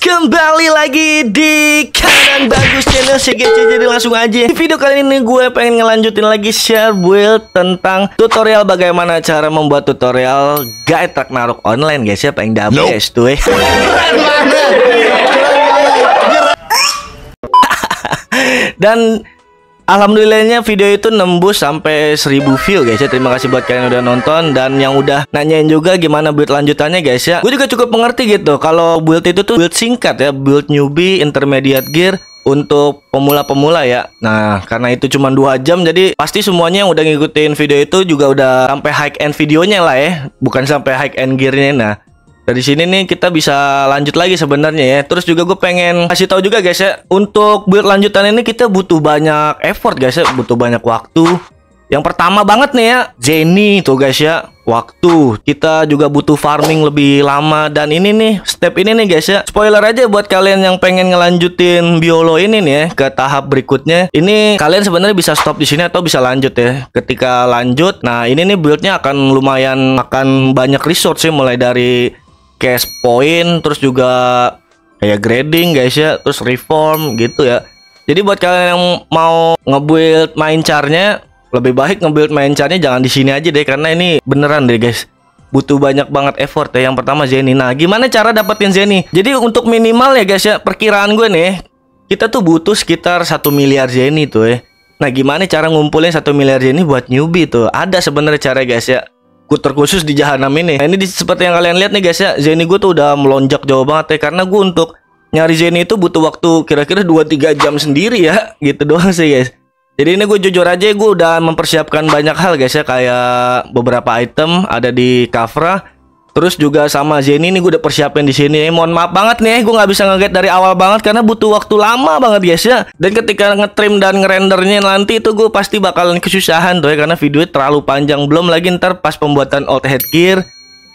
kembali lagi di kanan bagus channel CGC jadi langsung aja di video kali ini gue pengen ngelanjutin lagi share build tentang tutorial bagaimana cara membuat tutorial guide Ragnarok online guys ya pengen double nope. guys tuh eh. dan Alhamdulillahnya video itu nembus sampai 1000 view guys ya Terima kasih buat kalian yang udah nonton Dan yang udah nanyain juga gimana build lanjutannya guys ya Gue juga cukup mengerti gitu Kalau build itu tuh build singkat ya Build newbie, intermediate gear untuk pemula-pemula ya. Nah, karena itu cuma dua jam, jadi pasti semuanya yang udah ngikutin video itu juga udah sampai high end videonya lah ya, bukan sampai high end gearnya. Nah, dari sini nih kita bisa lanjut lagi sebenarnya ya. Terus juga gue pengen kasih tahu juga guys ya, untuk build lanjutan ini kita butuh banyak effort guys ya, butuh banyak waktu. Yang pertama banget nih ya, Jenny tuh guys ya, waktu. Kita juga butuh farming lebih lama dan ini nih, step ini nih guys ya. Spoiler aja buat kalian yang pengen ngelanjutin biolo ini nih ya ke tahap berikutnya. Ini kalian sebenarnya bisa stop di sini atau bisa lanjut ya. Ketika lanjut, nah ini nih buildnya akan lumayan akan banyak resource sih mulai dari cash point terus juga kayak grading guys ya terus reform gitu ya jadi buat kalian yang mau ngebuild main charnya lebih baik ngebuild main charnya jangan di sini aja deh karena ini beneran deh guys butuh banyak banget effort ya yang pertama Zeni nah gimana cara dapetin Zeni jadi untuk minimal ya guys ya perkiraan gue nih kita tuh butuh sekitar satu miliar Zeni tuh ya nah gimana cara ngumpulin satu miliar Zeni buat newbie tuh ada sebenarnya cara guys ya gue terkhusus di jahanam ini. Nah, ini di, seperti yang kalian lihat nih guys ya, Zeni gue tuh udah melonjak jauh banget ya karena gue untuk nyari Zeni itu butuh waktu kira-kira 2 3 jam sendiri ya, gitu doang sih guys. Jadi ini gue jujur aja gue udah mempersiapkan banyak hal guys ya kayak beberapa item ada di Kafra Terus juga sama Zeni ini gue udah persiapin di sini. Eh, mohon maaf banget nih, eh, gue nggak bisa ngeget dari awal banget karena butuh waktu lama banget guys ya. Dan ketika ngetrim dan ngerendernya nanti itu gue pasti bakalan kesusahan tuh ya karena videonya terlalu panjang. Belum lagi ntar pas pembuatan old headgear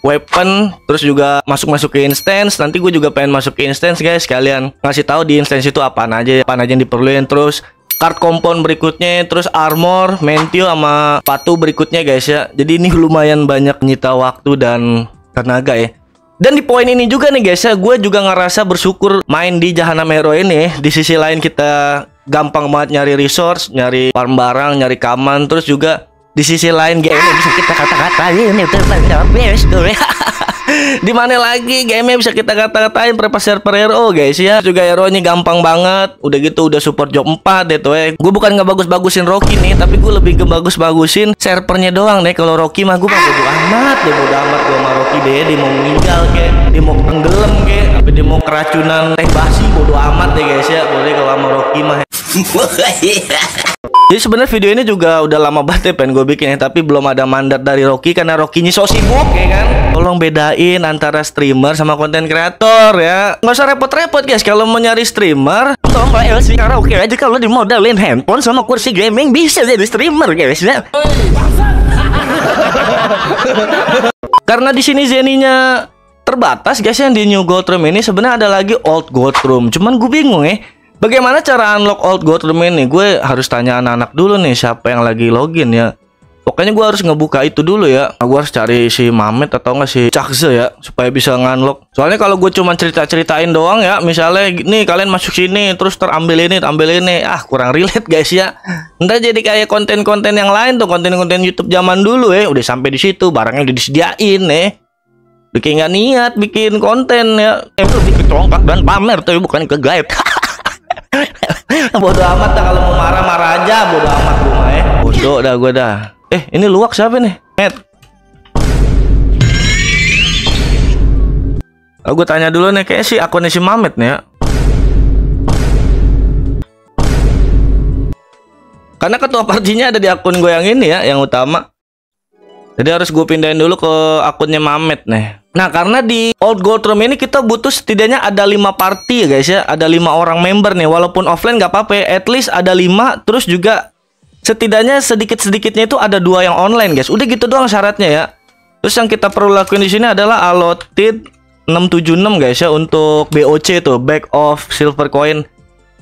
weapon terus juga masuk-masuk ke instance nanti gue juga pengen masuk ke instance guys kalian ngasih tahu di instance itu apa aja apa aja yang diperlukan terus kart kompon berikutnya terus armor mentio sama patu berikutnya guys ya jadi ini lumayan banyak nyita waktu dan Tenaga ya. Eh. Dan di poin ini juga nih guys ya, gue juga ngerasa bersyukur main di Jahanam Hero ini. Di sisi lain kita gampang banget nyari resource, nyari farm barang, nyari kaman, terus juga di sisi lain game bisa kita kata-katain di mana lagi game bisa kita kata-katain per server RO guys ya juga hero nya gampang banget udah gitu udah support job 4 deh tuh eh. gue bukan nggak bagus-bagusin Rocky nih tapi gue lebih ke bagus-bagusin servernya doang deh kalau Rocky mah gue bagus amat deh udah amat gue sama Rocky deh dia mau meninggal kayak dia mau tenggelam ke? tapi dia mau keracunan teh basi bodoh amat deh guys ya boleh kalau sama Rocky mah ya. Jadi sebenarnya video ini juga udah lama banget ya pengen gue bikin ya Tapi belum ada mandat dari Rocky karena Rocky nya so sibuk ya kan Tolong bedain antara streamer sama konten kreator ya Nggak usah repot-repot guys kalau mau nyari streamer Tolong pakai LC karaoke aja kalau dimodalin handphone sama kursi gaming bisa jadi streamer guys ya Karena di sini Zeninya terbatas guys yang di New Gold Room ini sebenarnya ada lagi Old Gold Room Cuman gue bingung ya Bagaimana cara unlock old gold domain nih? Gue harus tanya anak-anak dulu nih siapa yang lagi login ya. Pokoknya gue harus ngebuka itu dulu ya. Nah, gue harus cari si Mamet atau nggak si Cakze ya supaya bisa nganlok. Soalnya kalau gue cuma cerita-ceritain doang ya, misalnya nih kalian masuk sini terus terambil ini, ambil ini, ah kurang relate guys ya. Entah jadi kayak konten-konten yang lain tuh, konten-konten YouTube zaman dulu ya, udah sampai di situ, barangnya udah disediain nih. Bikin nggak niat bikin konten ya. Emang lebih ke dan pamer tapi bukan ke gaib. Bodo amat dah kalau mau marah-marah aja bodo amat gue mah ya eh. bodoh dah gue dah eh ini luwak siapa nih Matt Oh, gue tanya dulu nih kayak si akunnya si Mamet nih ya. Karena ketua partinya ada di akun gue yang ini ya, yang utama. Jadi harus gue pindahin dulu ke akunnya Mamet nih. Nah, karena di Old Gold Room ini kita butuh setidaknya ada lima party ya guys ya. Ada lima orang member nih. Walaupun offline nggak apa-apa, ya, at least ada lima terus juga setidaknya sedikit-sedikitnya itu ada dua yang online, guys. Udah gitu doang syaratnya ya. Terus yang kita perlu lakuin di sini adalah allotted 676 guys ya untuk BOC tuh, back of silver coin.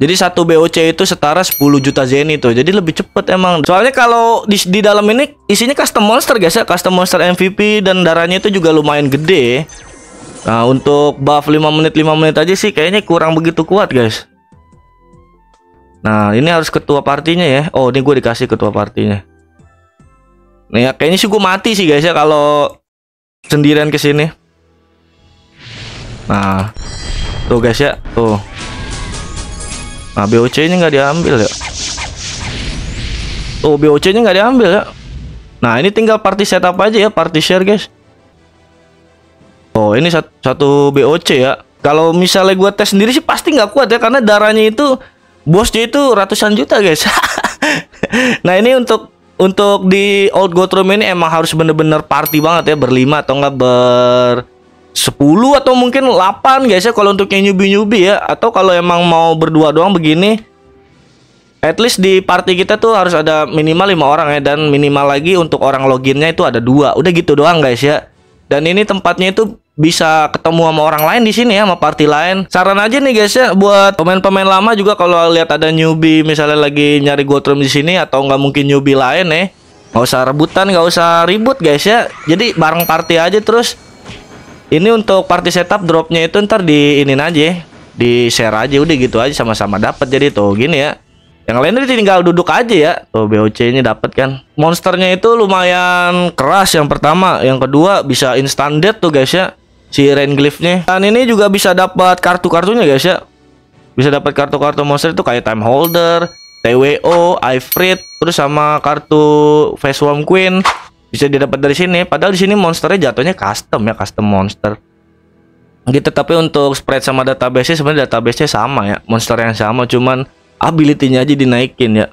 Jadi satu BOC itu setara 10 juta zen itu. Jadi lebih cepet emang. Soalnya kalau di, di dalam ini isinya custom monster guys ya, custom monster MVP dan darahnya itu juga lumayan gede. Nah, untuk buff 5 menit 5 menit aja sih kayaknya kurang begitu kuat guys. Nah, ini harus ketua partinya ya. Oh, ini gue dikasih ketua partinya. Nih ya, kayaknya sih gue mati sih guys ya kalau sendirian ke sini. Nah, tuh guys ya, tuh. Nah, BOC nya nggak diambil ya. Oh, BOC nya nggak diambil ya. Nah, ini tinggal party setup aja ya, party share guys. Oh, ini satu, BOC ya. Kalau misalnya gue tes sendiri sih pasti nggak kuat ya, karena darahnya itu bosnya itu ratusan juta guys. nah, ini untuk untuk di old Gotham ini emang harus bener-bener party banget ya berlima atau nggak ber 10 atau mungkin 8 guys ya kalau untuk yang nyubi-nyubi ya atau kalau emang mau berdua doang begini at least di party kita tuh harus ada minimal lima orang ya dan minimal lagi untuk orang loginnya itu ada dua udah gitu doang guys ya dan ini tempatnya itu bisa ketemu sama orang lain di sini ya sama party lain. Saran aja nih guys ya buat pemain-pemain lama juga kalau lihat ada newbie misalnya lagi nyari gold di sini atau nggak mungkin newbie lain ya. Nggak usah rebutan, nggak usah ribut guys ya. Jadi bareng party aja terus ini untuk party setup dropnya itu ntar di ini aja, di share aja udah gitu aja sama-sama dapat. Jadi tuh gini ya. Yang lain lainnya tinggal duduk aja ya. Tuh boc ini dapat kan. Monsternya itu lumayan keras yang pertama, yang kedua bisa instant death tuh guys ya. Si rain glyphnya Dan ini juga bisa dapat kartu-kartunya guys ya. Bisa dapat kartu-kartu monster itu kayak time holder, TWO, Ifrit, terus sama kartu Face Worm Queen bisa didapat dari sini padahal di sini monsternya jatuhnya custom ya custom monster gitu tapi untuk spread sama database sebenarnya database-nya sama ya monster yang sama cuman ability-nya aja dinaikin ya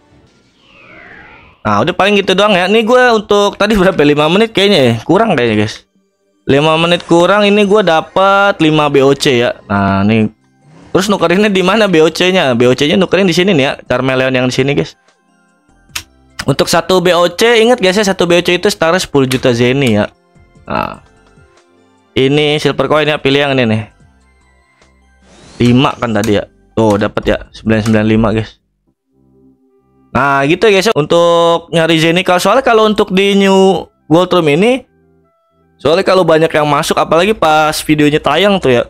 nah udah paling gitu doang ya nih gue untuk tadi berapa 5 ya? menit kayaknya ya kurang kayaknya guys 5 menit kurang ini gue dapat 5 BOC ya nah nih terus nukerinnya di mana BOC-nya BOC-nya nukerin di sini nih ya Carmeleon yang di sini guys untuk satu BOC, ingat guys ya, satu BOC itu setara 10 juta zeni ya. Nah, ini silver coin ya, pilih yang ini nih. 5 kan tadi ya. Tuh, dapat ya 995 guys. Nah, gitu ya guys ya. Untuk nyari zeni kalau soalnya kalau untuk di new gold room ini soalnya kalau banyak yang masuk apalagi pas videonya tayang tuh ya.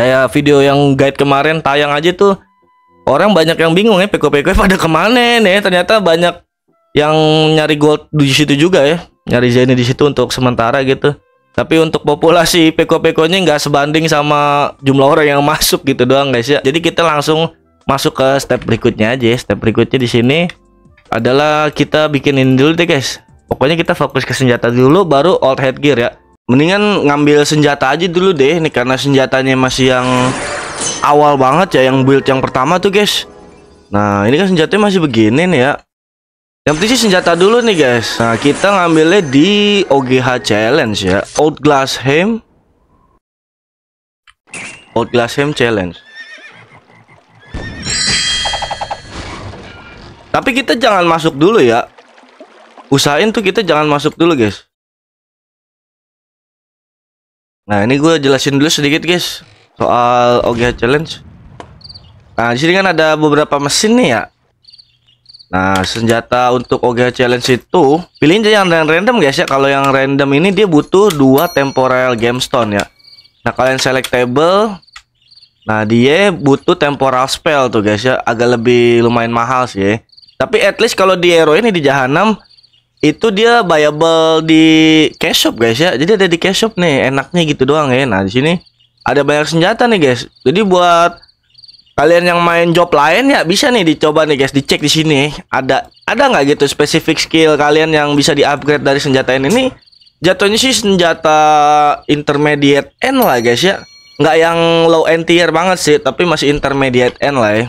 Saya video yang guide kemarin tayang aja tuh orang banyak yang bingung ya peko-peko pada kemana nih ya? ternyata banyak yang nyari gold di situ juga ya nyari Zeni di situ untuk sementara gitu tapi untuk populasi peko nya nggak sebanding sama jumlah orang yang masuk gitu doang guys ya jadi kita langsung masuk ke step berikutnya aja ya. step berikutnya di sini adalah kita bikinin dulu deh guys pokoknya kita fokus ke senjata dulu baru old headgear ya mendingan ngambil senjata aja dulu deh ini karena senjatanya masih yang awal banget ya yang build yang pertama tuh guys Nah ini kan senjatanya masih begini nih ya Yang penting sih senjata dulu nih guys Nah kita ngambilnya di OGH Challenge ya Old Glass Ham Old Glass Ham Challenge Tapi kita jangan masuk dulu ya Usahain tuh kita jangan masuk dulu guys Nah ini gue jelasin dulu sedikit guys soal OGH challenge. Nah, di sini kan ada beberapa mesin nih ya. Nah, senjata untuk OGH challenge itu pilih aja yang random guys ya. Kalau yang random ini dia butuh dua temporal gemstone ya. Nah, kalian selectable. Nah, dia butuh temporal spell tuh guys ya. Agak lebih lumayan mahal sih. Ya. Tapi at least kalau di hero ini di Jahanam itu dia buyable di cash shop guys ya. Jadi ada di cash shop nih, enaknya gitu doang ya. Nah, di sini ada banyak senjata nih guys. Jadi buat kalian yang main job lain ya bisa nih dicoba nih guys, dicek di sini. Ada ada nggak gitu spesifik skill kalian yang bisa diupgrade dari senjata ini nih? Jatuhnya sih senjata intermediate end lah guys ya. Nggak yang low end tier banget sih, tapi masih intermediate end lah ya.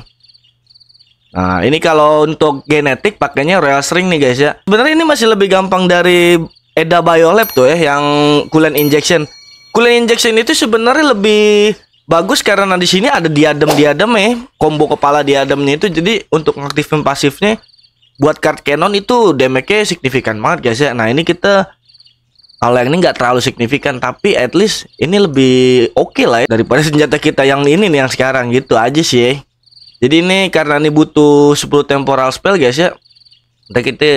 Nah, ini kalau untuk genetik pakainya real String nih guys ya. Sebenarnya ini masih lebih gampang dari Eda Biolab tuh ya yang coolant injection. Cooling injection itu sebenarnya lebih bagus karena di sini ada diadem diadem ya combo kepala diademnya itu jadi untuk ngaktifin pasifnya buat card cannon itu damage-nya signifikan banget guys ya nah ini kita kalau yang ini nggak terlalu signifikan tapi at least ini lebih oke okay lah ya daripada senjata kita yang ini nih yang sekarang gitu aja sih ya. jadi ini karena ini butuh 10 temporal spell guys ya kita kita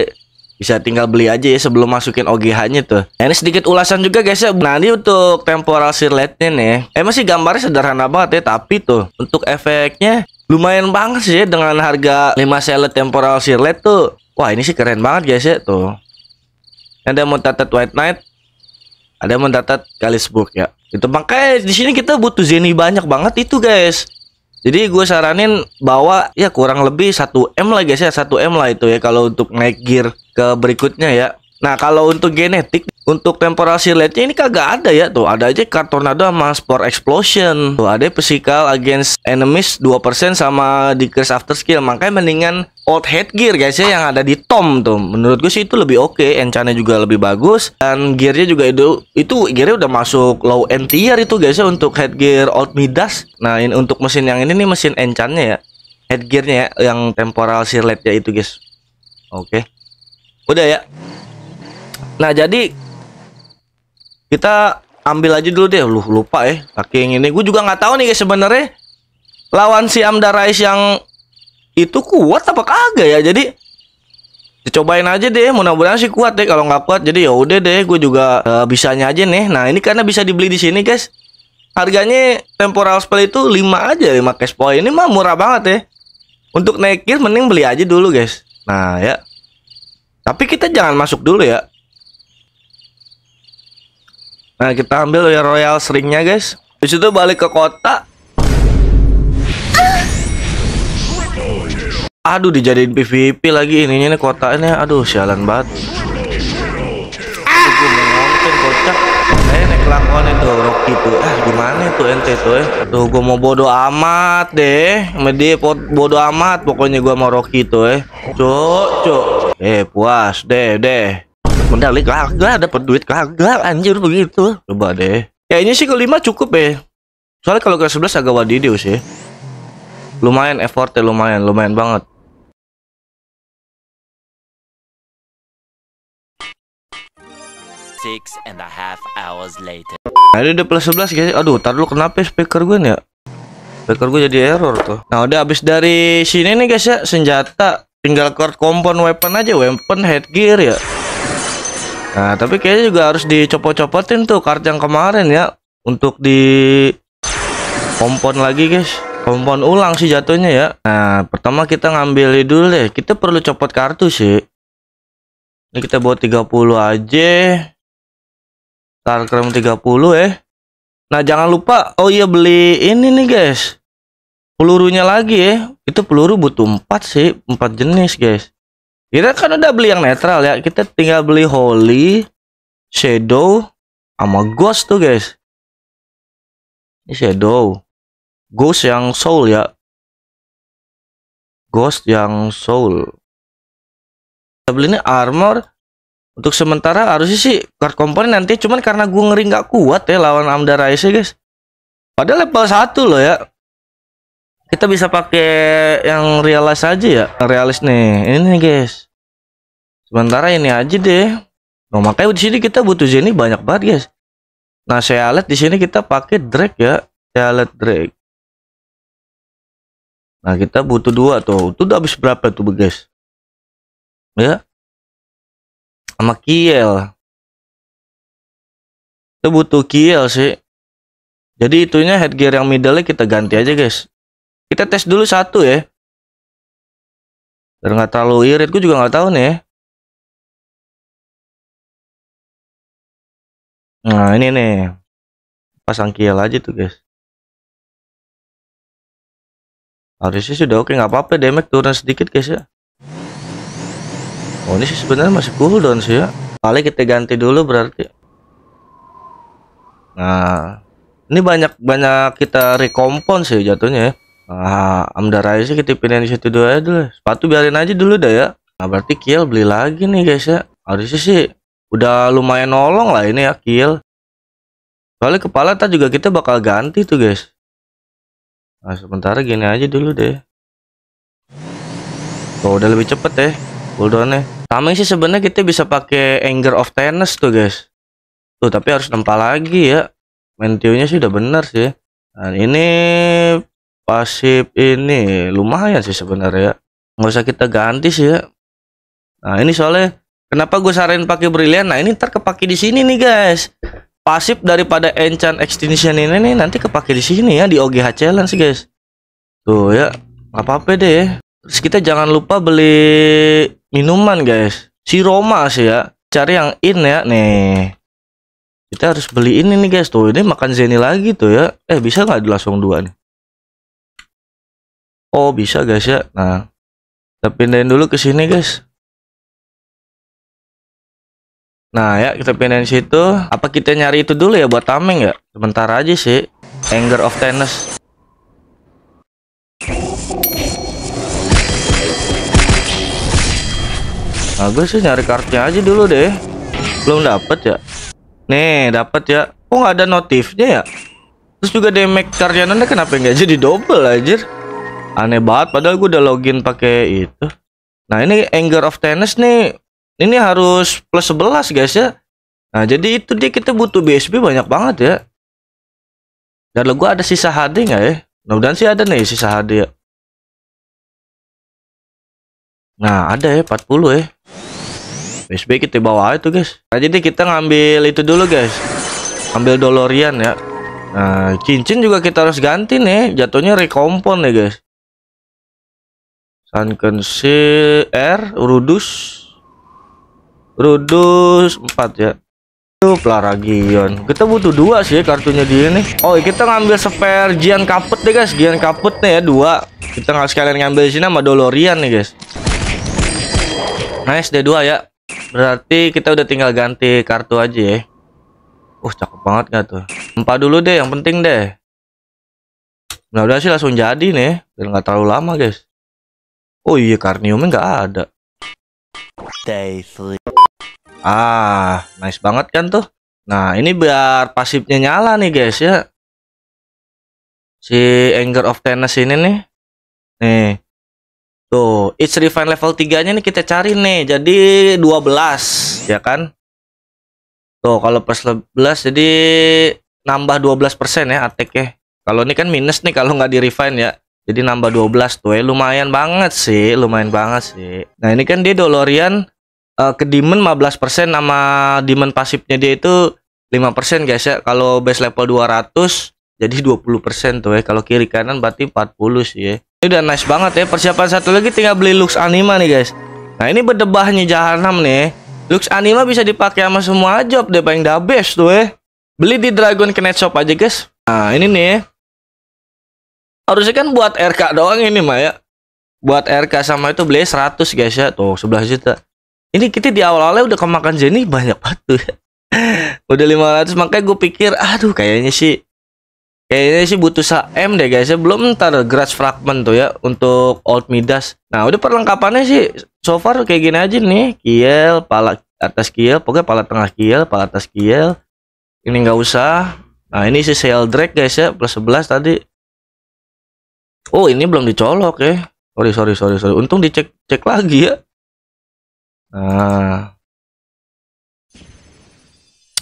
bisa tinggal beli aja ya sebelum masukin OGH-nya tuh. Nah, ini sedikit ulasan juga guys ya. Nah, ini untuk temporal sirletnya nih. Emang eh, sih gambarnya sederhana banget ya, tapi tuh untuk efeknya lumayan banget sih ya, dengan harga 5 selet temporal sirlet tuh. Wah, ini sih keren banget guys ya tuh. Ada mutated white knight, ada mutated kalisburg ya. Itu makanya di sini kita butuh zeni banyak banget itu guys. Jadi gue saranin bawa ya kurang lebih 1M lah guys ya 1M lah itu ya kalau untuk naik gear ke berikutnya ya. Nah kalau untuk genetik untuk temporal shield-nya ini kagak ada ya Tuh ada aja card tornado sama spore explosion Tuh ada physical against enemies 2% sama decrease after skill Makanya mendingan old headgear guys ya yang ada di tom tuh Menurut gue sih itu lebih oke okay. Enchantnya juga lebih bagus Dan gearnya juga itu Itu gearnya udah masuk low end tier itu guys ya Untuk headgear old midas Nah ini untuk mesin yang ini nih mesin enchantnya ya Headgearnya ya yang temporal shieldnya itu guys Oke okay. Udah ya Nah jadi kita ambil aja dulu deh. Lu lupa ya. pake yang ini. Gue juga nggak tahu nih guys sebenarnya lawan si Amdarais yang itu kuat apa kagak ya. Jadi cobain aja deh mudah-mudahan sih kuat deh kalau nggak kuat jadi ya udah deh gue juga uh, bisanya aja nih nah ini karena bisa dibeli di sini guys harganya temporal spell itu 5 aja 5 cash point ini mah murah banget ya untuk naikin mending beli aja dulu guys nah ya tapi kita jangan masuk dulu ya Nah kita ambil ya royal seringnya guys Di situ balik ke kota Aduh dijadiin PVP lagi ininya nih ini. Aduh sialan banget Gue nonton kocak Eh naik kelakuan itu Rocky itu, Ah eh, gimana itu ente tuh eh Tuh gua mau bodo amat deh Medi bodo amat pokoknya gua mau Rocky tuh eh Cok cok Eh puas deh deh medali kagak dapat duit kagak anjir begitu coba deh kayaknya sih kelima cukup ya soalnya kalau ke sebelas agak wadidiw sih lumayan effortnya lumayan lumayan banget Six and a half hours later. Nah, ini udah plus sebelas guys. Aduh, tar dulu kenapa speaker gue nih ya? Speaker gue jadi error tuh. Nah, udah abis dari sini nih guys ya, senjata tinggal keluar kompon weapon aja, weapon headgear ya. Nah, tapi kayaknya juga harus dicopot-copotin tuh kart yang kemarin ya untuk di kompon lagi, guys. Kompon ulang sih jatuhnya ya. Nah, pertama kita ngambil dulu deh. Kita perlu copot kartu sih. Ini kita buat 30 aja. Tar krem 30 eh. Nah, jangan lupa oh iya beli ini nih, guys. Pelurunya lagi ya. Itu peluru butuh 4 sih, 4 jenis, guys. Kita kan udah beli yang netral ya. Kita tinggal beli Holy, Shadow, sama Ghost tuh guys. Ini Shadow. Ghost yang Soul ya. Ghost yang Soul. Kita beli ini Armor. Untuk sementara harusnya sih card komponen nanti. Cuman karena gue ngeri nggak kuat ya lawan Amda Raisa guys. Padahal level 1 loh ya kita bisa pakai yang realis aja ya realis nih ini nih guys Sementara ini aja deh. Nah, makanya di sini kita butuh zeni banyak banget, guys. Nah, saya lihat di sini kita pakai drag ya. Saya lihat drag. Nah, kita butuh dua tuh. Itu udah habis berapa tuh, guys? Ya. Sama Kiel. kita butuh Kiel sih. Jadi itunya headgear yang middle kita ganti aja, guys. Kita tes dulu satu ya. Biar nggak terlalu irit. Gue juga nggak tahu nih ya. Nah, ini nih. Pasang kiel aja tuh, guys. Harusnya sudah oke, nggak apa-apa damage turun sedikit, guys ya. Oh, ini sih sebenarnya masih cooldown sih ya. Kali kita ganti dulu berarti. Nah, ini banyak-banyak kita rekompon sih jatuhnya ya. Nah, Amdarai sih kita pindahin di situ dulu aja dulu. Sepatu biarin aja dulu dah ya. Nah, berarti kill beli lagi nih guys ya. Harusnya sih udah lumayan nolong lah ini ya kill Soalnya kepala tadi juga kita bakal ganti tuh guys. Nah sementara gini aja dulu deh. Tuh oh, udah lebih cepet deh ya, cooldownnya. Tameng sih sebenarnya kita bisa pakai Anger of Tennis tuh guys. Tuh tapi harus nempel lagi ya. mentionnya sih udah bener sih. Nah ini pasif ini lumayan sih sebenarnya. Nggak usah kita ganti sih ya. Nah ini soalnya Kenapa gue saranin pakai brilian? Nah ini ntar kepake di sini nih guys. Pasif daripada enchant extinction ini nih nanti kepake di sini ya di OGH challenge sih guys. Tuh ya, apa-apa deh. Terus kita jangan lupa beli minuman guys. Si Roma sih ya. Cari yang in ya nih. Kita harus beli ini nih guys. Tuh ini makan Zeni lagi tuh ya. Eh bisa nggak langsung dua nih? Oh bisa guys ya. Nah, kita pindahin dulu ke sini guys Nah ya kita pindahin situ. Apa kita nyari itu dulu ya buat tameng ya? Sebentar aja sih. Anger of Tennis. Nah gue sih nyari kartunya aja dulu deh. Belum dapet ya. Nih dapet ya. Kok nggak ada notifnya ya? Terus juga damage karyanan kenapa nggak jadi double aja? Aneh banget. Padahal gue udah login pakai itu. Nah ini Anger of Tennis nih ini harus plus 11 guys ya nah jadi itu dia kita butuh BSB banyak banget ya dan gua ada sisa HD nggak ya nah dan sih ada nih sisa HD ya nah ada ya 40 ya BSB kita bawa itu guys nah jadi kita ngambil itu dulu guys ambil dolorian ya nah cincin juga kita harus ganti nih jatuhnya rekompon ya guys Sunken R Rudus Rudus 4 ya itu pelaragion kita butuh dua sih kartunya di ini. oh kita ngambil spare Gian Kaput deh guys Gian Kaput nih ya dua kita nggak sekalian ngambil sini sama Dolorian nih guys nice deh dua ya berarti kita udah tinggal ganti kartu aja ya uh cakep banget gak tuh empat dulu deh yang penting deh nah udah sih langsung jadi nih dan nggak terlalu lama guys oh iya karniumnya nggak ada day three Ah, nice banget kan tuh. Nah, ini biar pasifnya nyala nih guys ya. Si Anger of Tennis ini nih. Nih. Tuh, It's Refine level 3-nya nih kita cari nih. Jadi 12, ya kan? Tuh, kalau plus 11 jadi nambah 12% ya attack ya. Kalau ini kan minus nih kalau nggak di refine ya. Jadi nambah 12 tuh ya. Lumayan banget sih, lumayan banget sih. Nah, ini kan dia Dolorian uh, ke Demon 15% sama Demon pasifnya dia itu 5% guys ya. Kalau base level 200 jadi 20% tuh ya. Kalau kiri kanan berarti 40 sih ya. Ini udah nice banget ya. Persiapan satu lagi tinggal beli Lux Anima nih guys. Nah, ini berdebahnya jahanam nih. Ya. Lux Anima bisa dipakai sama semua job deh paling dah best tuh ya. Beli di Dragon knight Shop aja guys. Nah, ini nih. Ya. Harusnya kan buat RK doang ini mah ya. Buat RK sama itu beli 100 guys ya. Tuh, sebelah juta ini kita di awal-awalnya udah kemakan Jenny banyak banget tuh ya. udah 500 makanya gue pikir aduh kayaknya sih kayaknya sih butuh M deh guys ya belum ntar grass fragment tuh ya untuk old midas nah udah perlengkapannya sih so far kayak gini aja nih kiel pala atas kiel pokoknya pala tengah kiel pala atas kiel ini nggak usah nah ini sih sail drag guys ya plus 11 tadi oh ini belum dicolok ya sorry sorry sorry sorry untung dicek cek lagi ya Nah.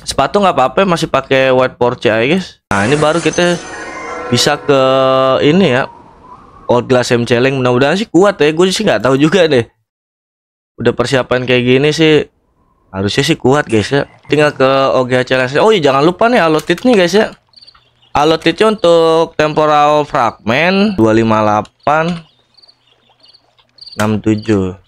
Sepatu nggak apa-apa masih pakai white porch ya guys. Nah ini baru kita bisa ke ini ya old glass M challenge mudah-mudahan sih kuat ya gue sih nggak tahu juga deh udah persiapan kayak gini sih harusnya sih kuat guys ya tinggal ke OGH challenge oh iya jangan lupa nih alotit nih guys ya alotitnya untuk temporal fragment 258 67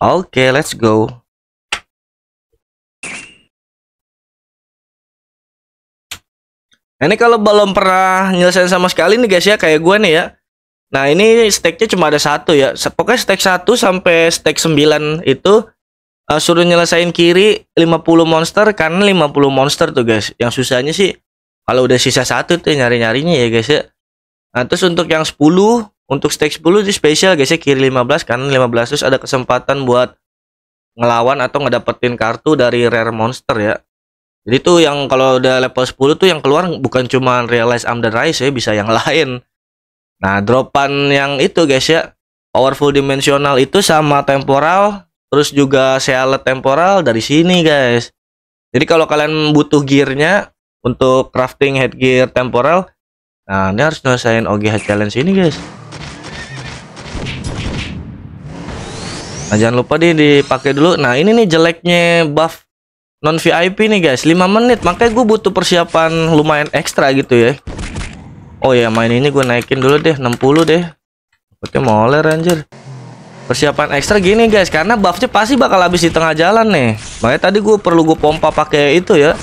Oke, okay, let's go. Nah, ini kalau belum pernah nyelesain sama sekali nih guys ya, kayak gue nih ya. Nah, ini stack-nya cuma ada satu ya. Pokoknya stack 1 sampai stack 9 itu uh, suruh nyelesain kiri 50 monster kan 50 monster tuh guys. Yang susahnya sih kalau udah sisa satu tuh nyari-nyarinya ya guys ya. Nah, terus untuk yang 10 untuk stage 10 di spesial guys ya kiri 15 kanan 15 terus ada kesempatan buat ngelawan atau ngedapetin kartu dari rare monster ya. Jadi tuh yang kalau udah level 10 tuh yang keluar bukan cuma realize I'm the rise ya bisa yang lain. Nah, dropan yang itu guys ya. Powerful dimensional itu sama temporal terus juga seale temporal dari sini guys. Jadi kalau kalian butuh gearnya untuk crafting headgear temporal, nah ini harus nyelesain OGH challenge ini guys. Nah, jangan lupa di dipakai dulu. Nah, ini nih jeleknya buff non VIP nih, guys. 5 menit. Makanya gue butuh persiapan lumayan ekstra gitu ya. Oh ya, main ini gue naikin dulu deh, 60 deh. mau moler anjir. Persiapan ekstra gini guys, karena buffnya pasti bakal habis di tengah jalan nih. Makanya tadi gue perlu gue pompa pakai itu ya.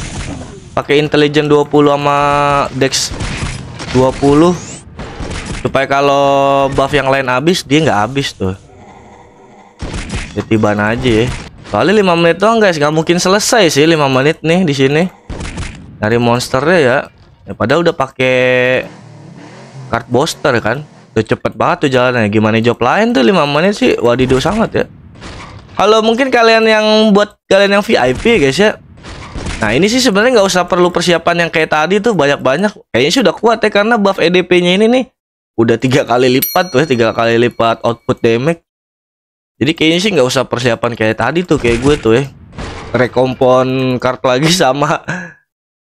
Pakai intelijen 20 sama dex 20 supaya kalau buff yang lain habis dia nggak habis tuh tiba aja ya. Kali 5 menit doang guys, nggak mungkin selesai sih 5 menit nih di sini. Dari monsternya ya. ya padahal udah pakai card booster kan. tuh cepet banget tuh jalannya. Gimana job lain tuh 5 menit sih. wadidu sangat ya. Kalau mungkin kalian yang buat kalian yang VIP guys ya. Nah ini sih sebenarnya nggak usah perlu persiapan yang kayak tadi tuh banyak-banyak. Kayaknya sudah kuat ya karena buff EDP-nya ini nih udah tiga kali lipat tuh tiga kali lipat output damage jadi kayaknya sih nggak usah persiapan kayak tadi tuh kayak gue tuh ya. Rekompon kart lagi sama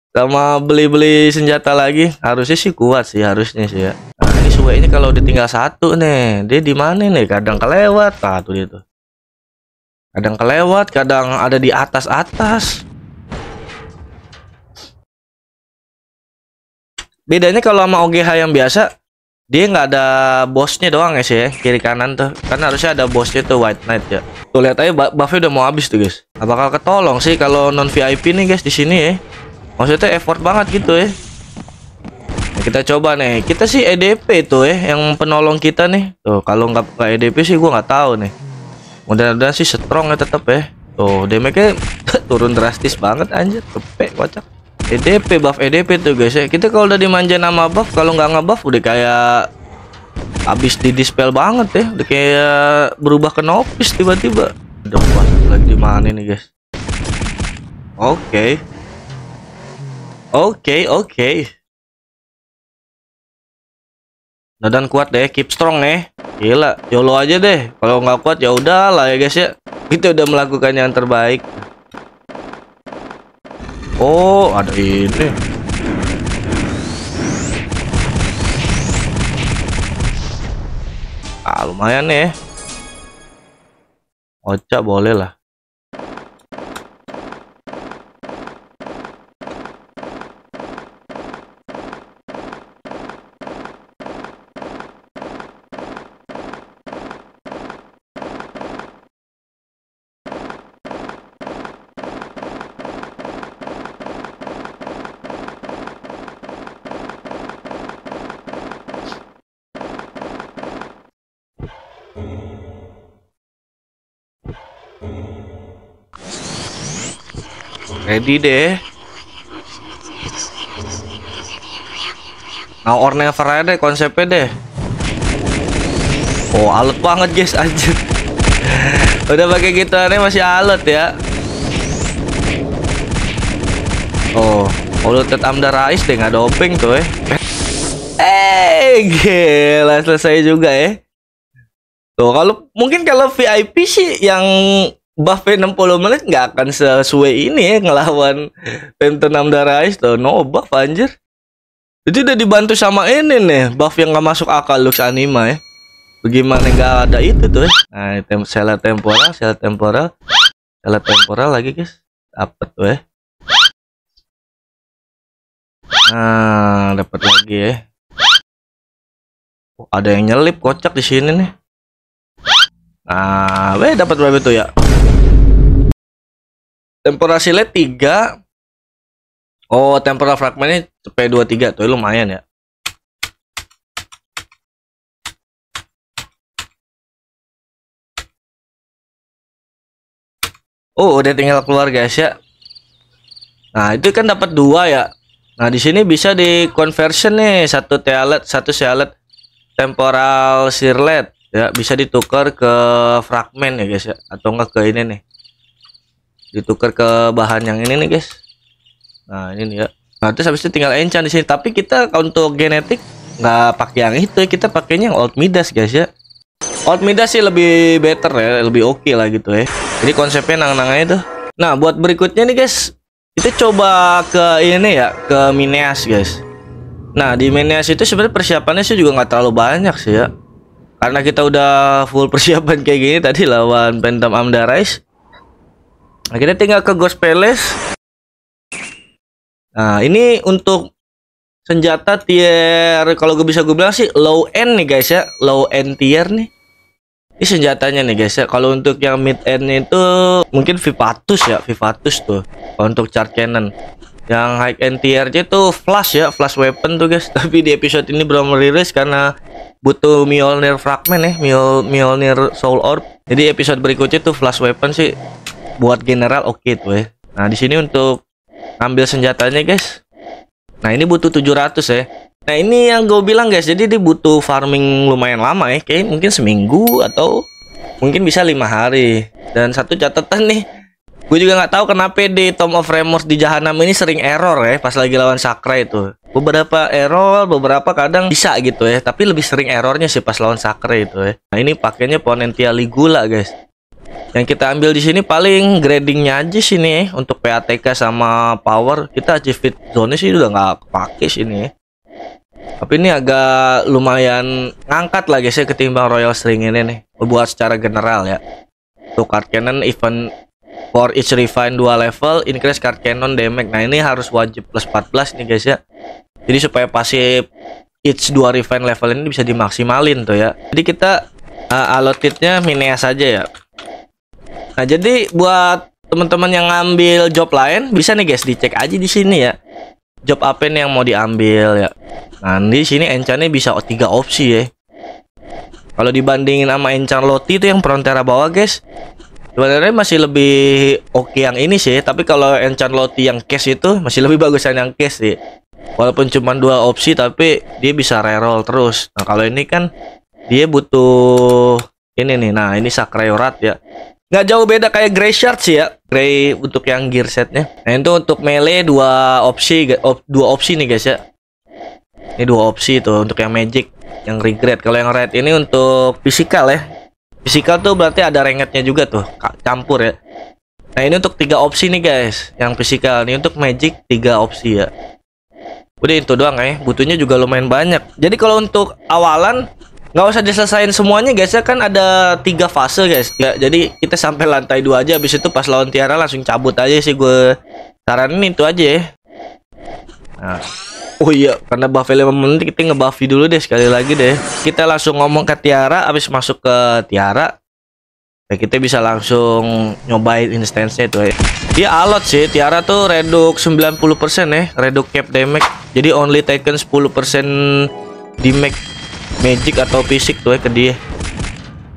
sama beli-beli senjata lagi. Harusnya sih kuat sih harusnya sih ya. Nah, ini suwe ini kalau ditinggal satu nih, dia di mana nih? Kadang kelewat. Nah, tuh dia tuh. Kadang kelewat, kadang ada di atas-atas. Bedanya kalau sama OGH yang biasa, dia nggak ada bosnya doang ya sih ya. kiri kanan tuh karena harusnya ada bosnya tuh white knight ya tuh lihat aja buffnya udah mau habis tuh guys apakah ketolong sih kalau non VIP nih guys di sini ya maksudnya effort banget gitu ya nah, kita coba nih kita sih EDP tuh ya yang penolong kita nih tuh kalau nggak EDP sih gua nggak tahu nih mudah-mudahan sih strong ya tetap ya tuh damage-nya turun drastis banget anjir kepek wajah EDP buff EDP tuh guys ya kita kalau udah dimanja nama buff kalau nggak ngebuff udah kayak habis di dispel banget ya udah kayak berubah ke novice tiba-tiba udah pas lagi mana nih guys oke oke oke okay. dan kuat deh, keep strong nih. Ya. Gila, YOLO aja deh. Kalau nggak kuat ya udahlah ya guys ya. Kita udah melakukan yang terbaik. Oh, ada ini. Ah, lumayan nih. Ya. Ocak boleh lah. sedih deh Now or never aja deh konsepnya deh Oh alat banget guys aja. Udah pakai ini masih alat ya Oh Ulutet Amda Rais deh nggak doping tuh eh Eh gila selesai juga ya eh. Tuh kalau mungkin kalau VIP sih yang Buffet 60 menit nggak akan sesuai ini ya ngelawan Tottenham Darahis tuh. No buff anjir. Jadi udah dibantu sama ini nih, buff yang nggak masuk akal Lux Anima ya. Bagaimana nggak ada itu tuh ya. Nah, tem sela temporal, sela temporal. Sela temporal lagi, guys. Dapat tuh ya. Nah, dapat lagi ya. Oh, ada yang nyelip kocak di sini nih. Nah, weh dapat berapa tuh ya? Tempura Silet 3. Oh, Tempura Fragmentnya P23 tuh lumayan ya. Oh, udah tinggal keluar guys ya. Nah, itu kan dapat dua ya. Nah, di sini bisa di conversion nih, satu tealet, satu sealet temporal sirlet ya, bisa ditukar ke fragment ya guys ya atau enggak ke ini nih ditukar ke bahan yang ini nih guys nah ini ya nanti habis itu tinggal enchant di sini tapi kita untuk genetik nggak pakai yang itu kita pakainya yang old midas guys ya old midas sih lebih better ya lebih oke okay lah gitu ya jadi konsepnya nang-nangnya itu. nah buat berikutnya nih guys kita coba ke ini ya ke Mineas guys nah di Mineas itu sebenarnya persiapannya sih juga nggak terlalu banyak sih ya karena kita udah full persiapan kayak gini tadi lawan Phantom Amdarais Nah, kita tinggal ke Ghost Palace. Nah, ini untuk senjata tier kalau gue bisa gue bilang sih low end nih guys ya, low end tier nih. Ini senjatanya nih guys ya. Kalau untuk yang mid end itu mungkin Vivatus ya, Vivatus tuh. untuk charge cannon. Yang high end tier itu flash ya, flash weapon tuh guys. Tapi di episode ini belum rilis karena butuh Mjolnir fragment ya, Mjolnir soul orb. Jadi episode berikutnya tuh flash weapon sih buat general oke okay tuh ya. Nah, di sini untuk ambil senjatanya, guys. Nah, ini butuh 700 ya. Nah, ini yang gue bilang, guys. Jadi dia butuh farming lumayan lama ya. Kayak mungkin seminggu atau mungkin bisa lima hari. Dan satu catatan nih, gue juga nggak tahu kenapa di Tom of Remorse di Jahanam ini sering error ya pas lagi lawan Sakra itu. Beberapa error, beberapa kadang bisa gitu ya. Tapi lebih sering errornya sih pas lawan Sakra itu ya. Nah, ini pakainya Ponentia Ligula, guys yang kita ambil di sini paling gradingnya aja sini eh. untuk PATK sama power kita achieve zone sih udah nggak kepake sini eh. tapi ini agak lumayan ngangkat lah guys ya ketimbang Royal String ini nih buat secara general ya untuk card cannon event for each refine 2 level increase card cannon damage nah ini harus wajib plus 14 nih guys ya jadi supaya pasif each 2 refine level ini bisa dimaksimalin tuh ya jadi kita uh, allotednya minea saja ya Nah, jadi buat teman-teman yang ngambil job lain bisa nih guys dicek aja di sini ya. Job apa nih yang mau diambil ya. Nah, di sini encannya bisa tiga opsi ya. Kalau dibandingin sama encan Loti itu yang Prontera bawah guys, sebenarnya masih lebih oke okay yang ini sih, tapi kalau encan Loti yang cash itu masih lebih bagusan yang cash sih. Walaupun cuma dua opsi tapi dia bisa reroll terus. Nah, kalau ini kan dia butuh ini nih. Nah, ini Sakrayorat ya nggak jauh beda kayak Grey Shard sih ya Grey untuk yang gear setnya nah itu untuk melee dua opsi op, dua opsi nih guys ya ini dua opsi tuh untuk yang magic yang regret kalau yang red ini untuk physical ya physical tuh berarti ada rengetnya juga tuh campur ya nah ini untuk tiga opsi nih guys yang physical ini untuk magic tiga opsi ya udah itu doang ya butuhnya juga lumayan banyak jadi kalau untuk awalan nggak usah diselesain semuanya guys ya kan ada tiga fase guys ya jadi kita sampai lantai dua aja habis itu pas lawan Tiara langsung cabut aja sih gue saranin itu aja ya nah. oh iya karena buff lima menit kita ngebuffi dulu deh sekali lagi deh kita langsung ngomong ke Tiara habis masuk ke Tiara ya kita bisa langsung nyobain instance itu ya dia alot sih Tiara tuh reduk 90% ya reduk cap damage jadi only taken 10% damage magic atau fisik tuh ya ke dia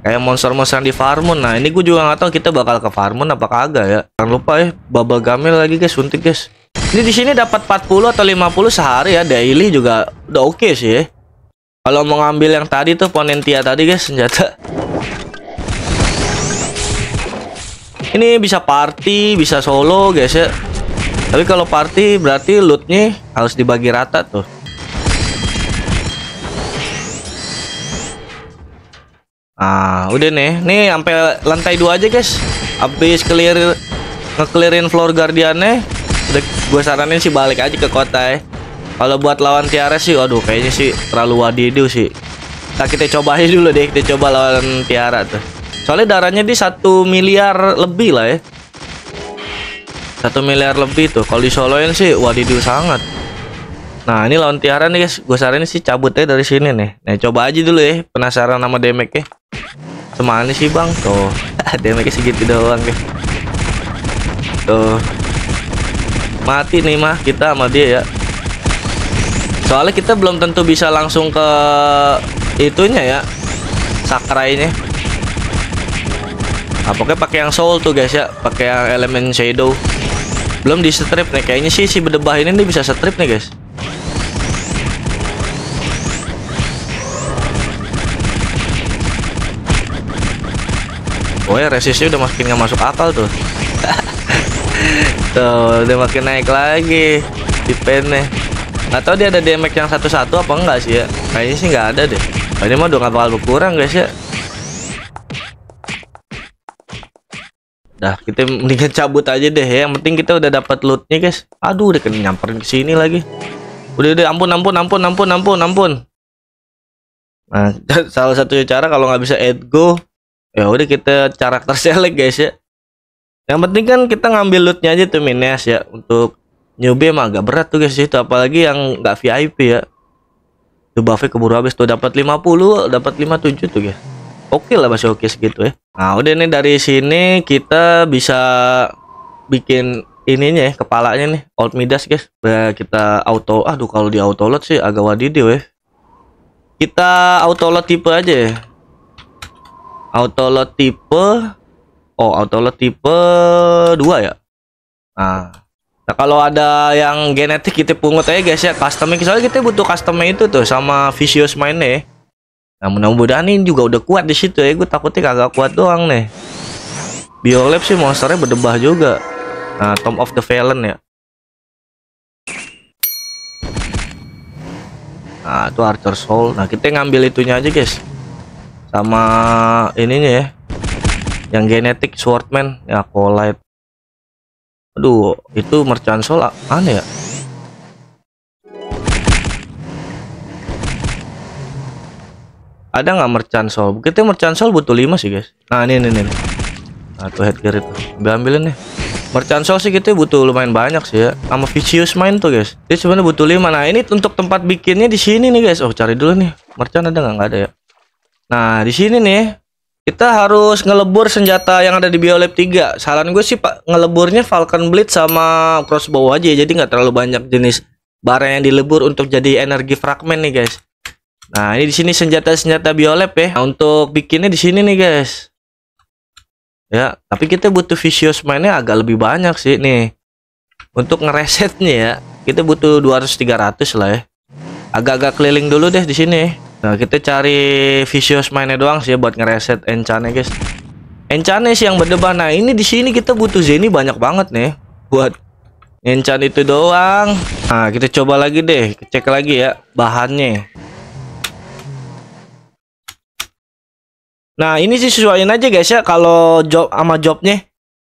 kayak monster-monster di Farmon nah ini gue juga nggak tahu kita bakal ke Farmon apa kagak ya jangan lupa ya baba gamel lagi guys suntik guys ini di sini dapat 40 atau 50 sehari ya daily juga udah oke okay sih ya. kalau mau ngambil yang tadi tuh ponentia tadi guys senjata ini bisa party bisa solo guys ya tapi kalau party berarti lootnya harus dibagi rata tuh Ah, udah nih. Nih sampai lantai 2 aja, guys. Habis clear ngeklirin floor guardiannya, udah gue saranin sih balik aja ke kota ya. Kalau buat lawan Tiara sih, waduh kayaknya sih terlalu wadidu sih. Nah, kita coba aja dulu deh, kita coba lawan Tiara tuh. Soalnya darahnya di satu miliar lebih lah ya. Satu miliar lebih tuh. Kalau di disoloin sih wadidu sangat. Nah ini lawan Tiara nih guys, gue saranin sih cabutnya dari sini nih. Nah coba aja dulu ya, penasaran sama damage-nya. Semana sih bang Tuh Damage segitu doang nih Tuh Mati nih mah kita sama dia ya Soalnya kita belum tentu bisa langsung ke Itunya ya Sakurainya Nah, pokoknya pakai yang soul tuh guys ya, pakai yang elemen shadow. Belum di strip nih, kayaknya sih si bedebah ini nih bisa strip nih guys. pokoknya resistnya udah makin nggak masuk akal tuh tuh udah makin naik lagi di nih. Atau dia ada damage yang satu-satu apa enggak sih ya kayaknya sih nggak ada deh nah, ini mah udah nggak bakal berkurang guys ya Dah, kita mendingan cabut aja deh ya. Yang penting kita udah dapat lootnya, guys. Aduh, udah kena nyamperin ke sini lagi. Udah, udah, ampun, ampun, ampun, ampun, ampun, ampun. Nah, salah satu cara kalau nggak bisa add go, ya udah kita karakter select guys ya yang penting kan kita ngambil lootnya aja tuh minus ya untuk newbie mah agak berat tuh guys itu apalagi yang nggak VIP ya tuh buffnya keburu habis tuh dapat 50 dapat 57 tuh guys oke lah masih oke segitu ya nah udah nih dari sini kita bisa bikin ininya ya kepalanya nih old midas guys nah, kita auto aduh kalau di auto load sih agak wadidih ya kita auto load tipe aja ya Autolot tipe Oh, autolot tipe 2 ya. Nah, nah kalau ada yang genetik kita pungut aja guys ya customnya soalnya kita butuh customnya itu tuh sama vicious mainnya. Ya. Nah, mudah-mudahan ini juga udah kuat di situ ya. Gue takutnya kagak kuat doang nih. Biolab sih monsternya berdebah juga. Nah, Tom of the felon ya. Nah, itu Archer Soul. Nah, kita ngambil itunya aja, guys sama ininya ya yang genetik swordman ya collide aduh itu merchant soul aneh ya ada nggak merchant soul kita merchant soul butuh 5 sih guys nah ini ini, ini. nah tuh headgear itu udah ambilin nih merchant soul sih kita butuh lumayan banyak sih ya sama vicious main tuh guys ini sebenarnya butuh 5 nah ini untuk tempat bikinnya di sini nih guys oh cari dulu nih merchant ada nggak nggak ada ya Nah, di sini nih kita harus ngelebur senjata yang ada di Biolab 3. Saran gue sih Pak, ngeleburnya Falcon Blitz sama crossbow aja ya, jadi nggak terlalu banyak jenis barang yang dilebur untuk jadi energi fragmen nih, guys. Nah, ini di sini senjata-senjata Biolab ya. Nah, untuk bikinnya di sini nih, guys. Ya, tapi kita butuh vicious mainnya agak lebih banyak sih nih. Untuk ngeresetnya ya, kita butuh 200 300 lah ya. Agak-agak keliling dulu deh di sini. Nah, kita cari vicious mainnya doang sih ya buat ngereset enchantnya, guys. Enchantnya sih yang berdebar. Nah, ini di sini kita butuh zeni banyak banget nih buat enchant itu doang. Nah, kita coba lagi deh, cek lagi ya bahannya. Nah, ini sih sesuaiin aja guys ya kalau job sama jobnya.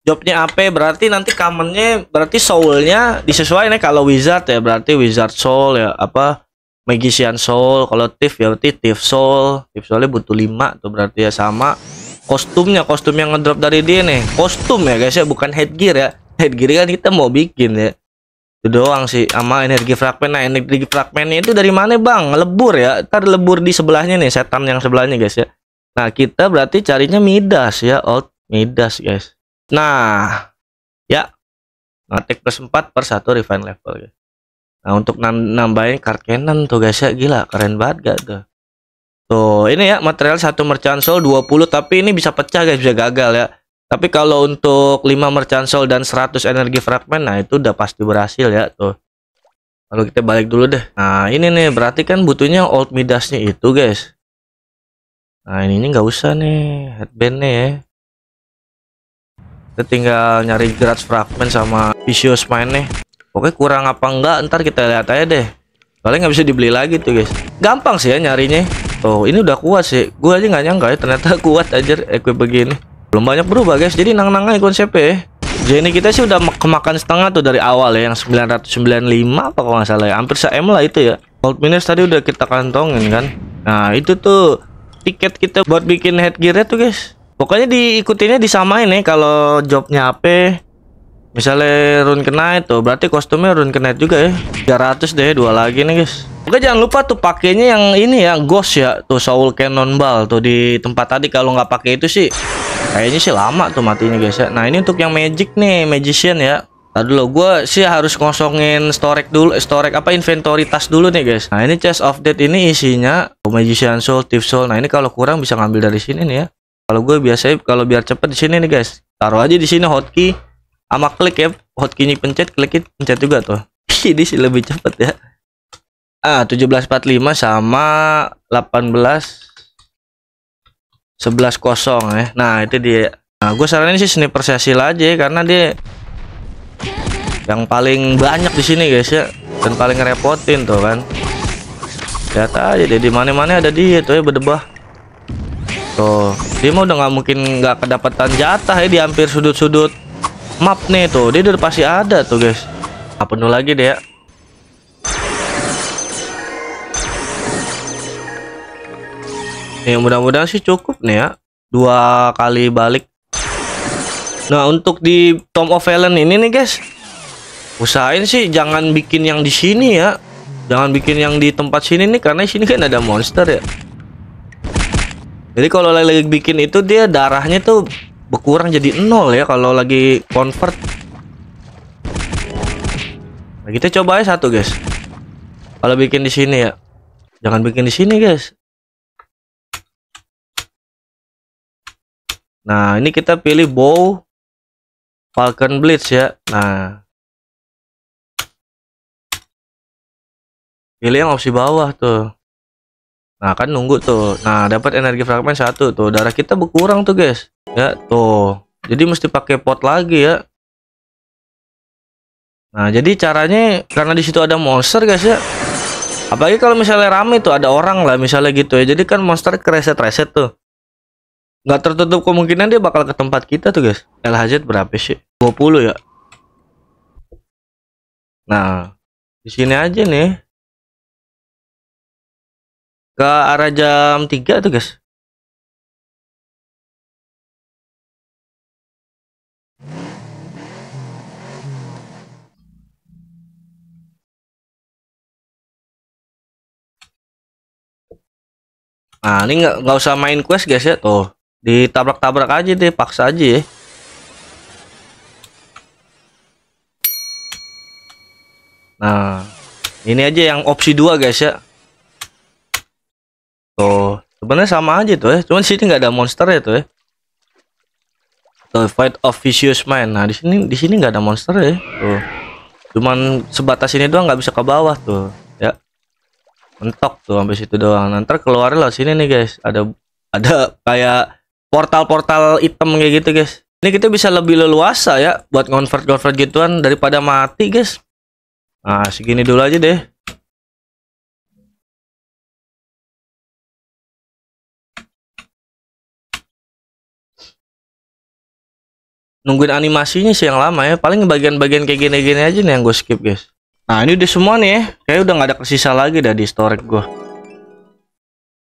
Jobnya AP berarti nanti commonnya berarti soulnya disesuaikan ya kalau wizard ya berarti wizard soul ya apa Magician Soul kalau Thief ya berarti Thief Soul Thief Soulnya butuh 5 tuh berarti ya sama kostumnya kostum yang ngedrop dari dia nih kostum ya guys ya bukan headgear ya headgear kan kita mau bikin ya itu doang sih sama energi fragmen nah energi fragmennya itu dari mana bang lebur ya ntar lebur di sebelahnya nih setan yang sebelahnya guys ya nah kita berarti carinya midas ya old midas guys nah ya ngetik plus 4 per 1 refine level guys Nah untuk nambahin karkenan tuh guys ya gila keren banget gak tuh. Tuh ini ya material satu merchant soul 20 tapi ini bisa pecah guys bisa gagal ya. Tapi kalau untuk 5 merchant soul dan 100 energi fragment nah itu udah pasti berhasil ya tuh. Lalu kita balik dulu deh. Nah ini nih berarti kan butuhnya old midasnya itu guys. Nah ini nggak usah nih headband nih ya. Kita tinggal nyari grass fragment sama vicious spine nih. Oke kurang apa enggak ntar kita lihat aja deh. Paling nggak bisa dibeli lagi tuh guys. Gampang sih ya nyarinya. Oh ini udah kuat sih. Gue aja nggak nyangka ya ternyata kuat aja equip begini. Belum banyak berubah guys. Jadi nang-nang aja konsepnya ya. Jenny kita sih udah kemakan setengah tuh dari awal ya yang 995 apa kalau nggak salah ya hampir se-M lah itu ya gold minus tadi udah kita kantongin kan nah itu tuh tiket kita buat bikin headgear tuh guys pokoknya diikutinnya disamain ya kalau jobnya apa Misalnya rune kena itu berarti kostumnya rune kena juga ya. 300 deh dua lagi nih guys. Oke jangan lupa tuh pakainya yang ini ya ghost ya tuh Soul Cannonball tuh di tempat tadi kalau nggak pakai itu sih kayaknya sih lama tuh matinya guys ya. Nah ini untuk yang magic nih magician ya. Tadi lo gue sih harus ngosongin storage dulu, storage apa inventory tas dulu nih guys. Nah ini chest of death ini isinya oh, magician soul, thief soul. Nah ini kalau kurang bisa ngambil dari sini nih ya. Kalau gue biasanya kalau biar cepet di sini nih guys, taruh aja di sini hotkey sama klik ya hotkeynya pencet klik pencet juga tuh ini sih lebih cepet ya ah 1745 sama 18 11 kosong ya nah itu dia nah gue saranin sih sniper sesil aja ya, karena dia yang paling banyak di sini guys ya dan paling ngerepotin tuh kan lihat aja deh di mana mana ada dia tuh ya berdebah tuh dia mau udah nggak mungkin nggak kedapatan jatah ya di hampir sudut-sudut Map nih tuh dia udah pasti ada tuh guys nah, penuh lagi deh ya nih mudah-mudahan sih cukup nih ya dua kali balik nah untuk di Tom of Ellen ini nih guys usahain sih jangan bikin yang di sini ya jangan bikin yang di tempat sini nih karena sini kan ada monster ya jadi kalau lagi bikin itu dia darahnya tuh berkurang jadi nol ya kalau lagi convert nah, kita coba aja satu guys kalau bikin di sini ya jangan bikin di sini guys nah ini kita pilih bow falcon blitz ya nah pilih yang opsi bawah tuh nah kan nunggu tuh nah dapat energi fragment satu tuh darah kita berkurang tuh guys ya tuh jadi mesti pakai pot lagi ya nah jadi caranya karena disitu ada monster guys ya apalagi kalau misalnya rame tuh ada orang lah misalnya gitu ya jadi kan monster kereset-reset tuh nggak tertutup kemungkinan dia bakal ke tempat kita tuh guys LHZ berapa sih 20 ya nah di sini aja nih ke arah jam 3 tuh guys Nah, ini nggak nggak usah main quest guys ya. Tuh, ditabrak-tabrak aja deh, paksa aja ya. Nah, ini aja yang opsi dua guys ya. Tuh, sebenarnya sama aja tuh ya. Cuman sini nggak ada monster ya tuh ya. Tuh, fight of vicious man. Nah, di sini di sini nggak ada monster ya. Tuh. Cuman sebatas ini doang nggak bisa ke bawah tuh mentok tuh sampai situ doang nanti keluar lah sini nih guys ada ada kayak portal-portal item kayak gitu guys ini kita bisa lebih leluasa ya buat convert convert gituan daripada mati guys nah segini dulu aja deh nungguin animasinya sih yang lama ya paling bagian-bagian kayak gini-gini aja nih yang gue skip guys Nah ini udah semua nih ya. Kayaknya udah gak ada kesisa lagi dah di storage gue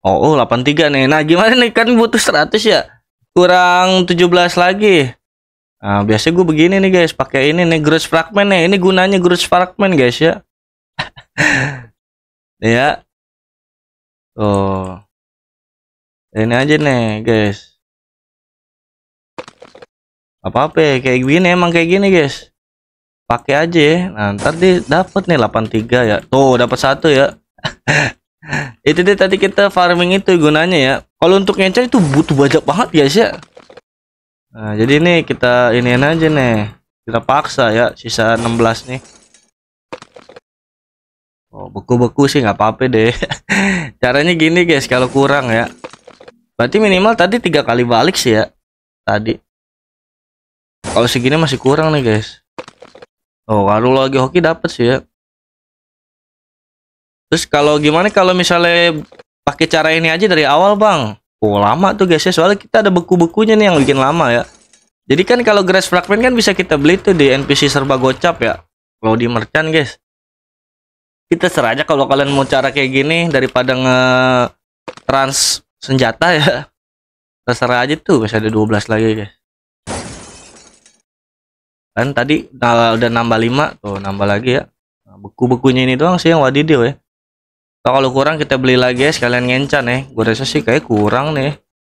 Oh, oh 83 nih Nah gimana nih kan butuh 100 ya Kurang 17 lagi Nah biasanya gue begini nih guys pakai ini nih growth fragment nih Ini gunanya growth fragment guys ya Ya Tuh oh. Ini aja nih guys Apa-apa ya kayak gini emang kayak gini guys pakai aja ya. Nah, ntar dia dapat nih 83 ya. Tuh, dapat satu ya. itu dia tadi kita farming itu gunanya ya. Kalau untuk ngecer itu butuh banyak banget guys ya. Nah, jadi ini kita ini aja nih. Kita paksa ya sisa 16 nih. Oh, beku-beku sih nggak apa-apa deh. Caranya gini guys, kalau kurang ya. Berarti minimal tadi tiga kali balik sih ya. Tadi. Kalau segini masih kurang nih guys. Oh, kalau lagi hoki dapat sih ya. Terus kalau gimana kalau misalnya pakai cara ini aja dari awal, Bang? Oh, lama tuh guys ya. Soalnya kita ada beku-bekunya nih yang bikin lama ya. Jadi kan kalau grass fragment kan bisa kita beli tuh di NPC serba gocap ya. Kalau di merchant, guys. Kita seraja kalau kalian mau cara kayak gini daripada nge trans senjata ya. Terserah aja tuh, bisa ada 12 lagi, guys kan tadi udah nambah 5 tuh nambah lagi ya nah, beku-bekunya ini doang sih yang wadidil ya nah, kalau kurang kita beli lagi ya sekalian ngencan ya gue rasa sih kayak kurang nih ya.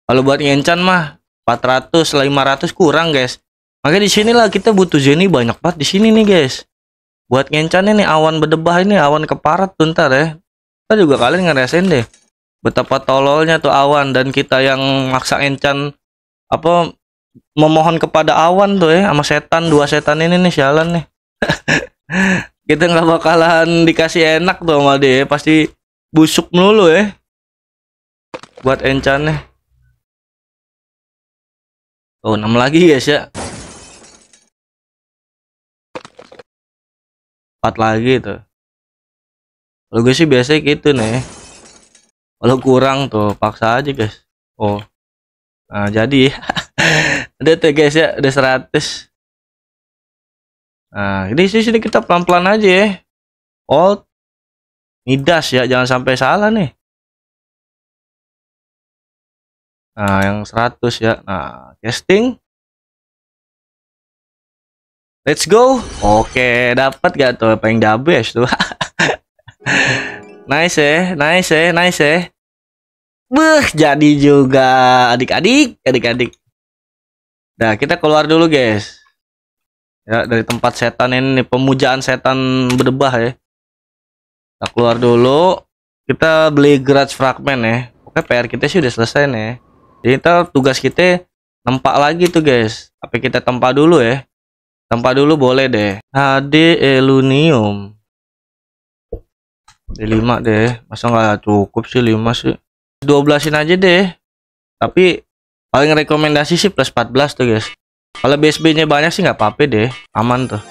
kalau buat ngencan mah 400 500 kurang guys makanya di sinilah kita butuh Zeni banyak banget di sini nih guys buat ngencan ini awan berdebah ini awan keparat tuh ntar ya kita juga kalian ngerasain deh betapa tololnya tuh awan dan kita yang maksa ngencan apa memohon kepada awan tuh ya sama setan dua setan ini nih sialan nih kita nggak bakalan dikasih enak tuh sama dia ya, pasti busuk melulu ya buat encannya oh enam lagi guys ya empat lagi tuh kalau gue sih biasanya gitu nih kalau kurang tuh paksa aja guys oh nah jadi ya. Udah tuh guys ya, udah 100. Nah, ini sini kita pelan-pelan aja ya. Old Midas ya, jangan sampai salah nih. Nah, yang 100 ya. Nah, casting. Let's go. Oke, dapat gak tuh apa yang dabes ya, tuh? nice ya, nice ya, nice ya. Beh, jadi juga adik-adik, adik-adik. Nah, kita keluar dulu, guys. Ya, dari tempat setan ini pemujaan setan berdebah ya. Kita keluar dulu. Kita beli garage fragment ya. Oke, PR kita sih udah selesai nih. Jadi kita tugas kita nempak lagi tuh, guys. Tapi kita tempat dulu ya. Tempat dulu boleh deh. HD Elunium. D5 deh. Masa nggak cukup sih 5 sih. 12-in aja deh. Tapi paling rekomendasi sih plus 14 tuh guys kalau BSB nya banyak sih nggak apa-apa deh aman tuh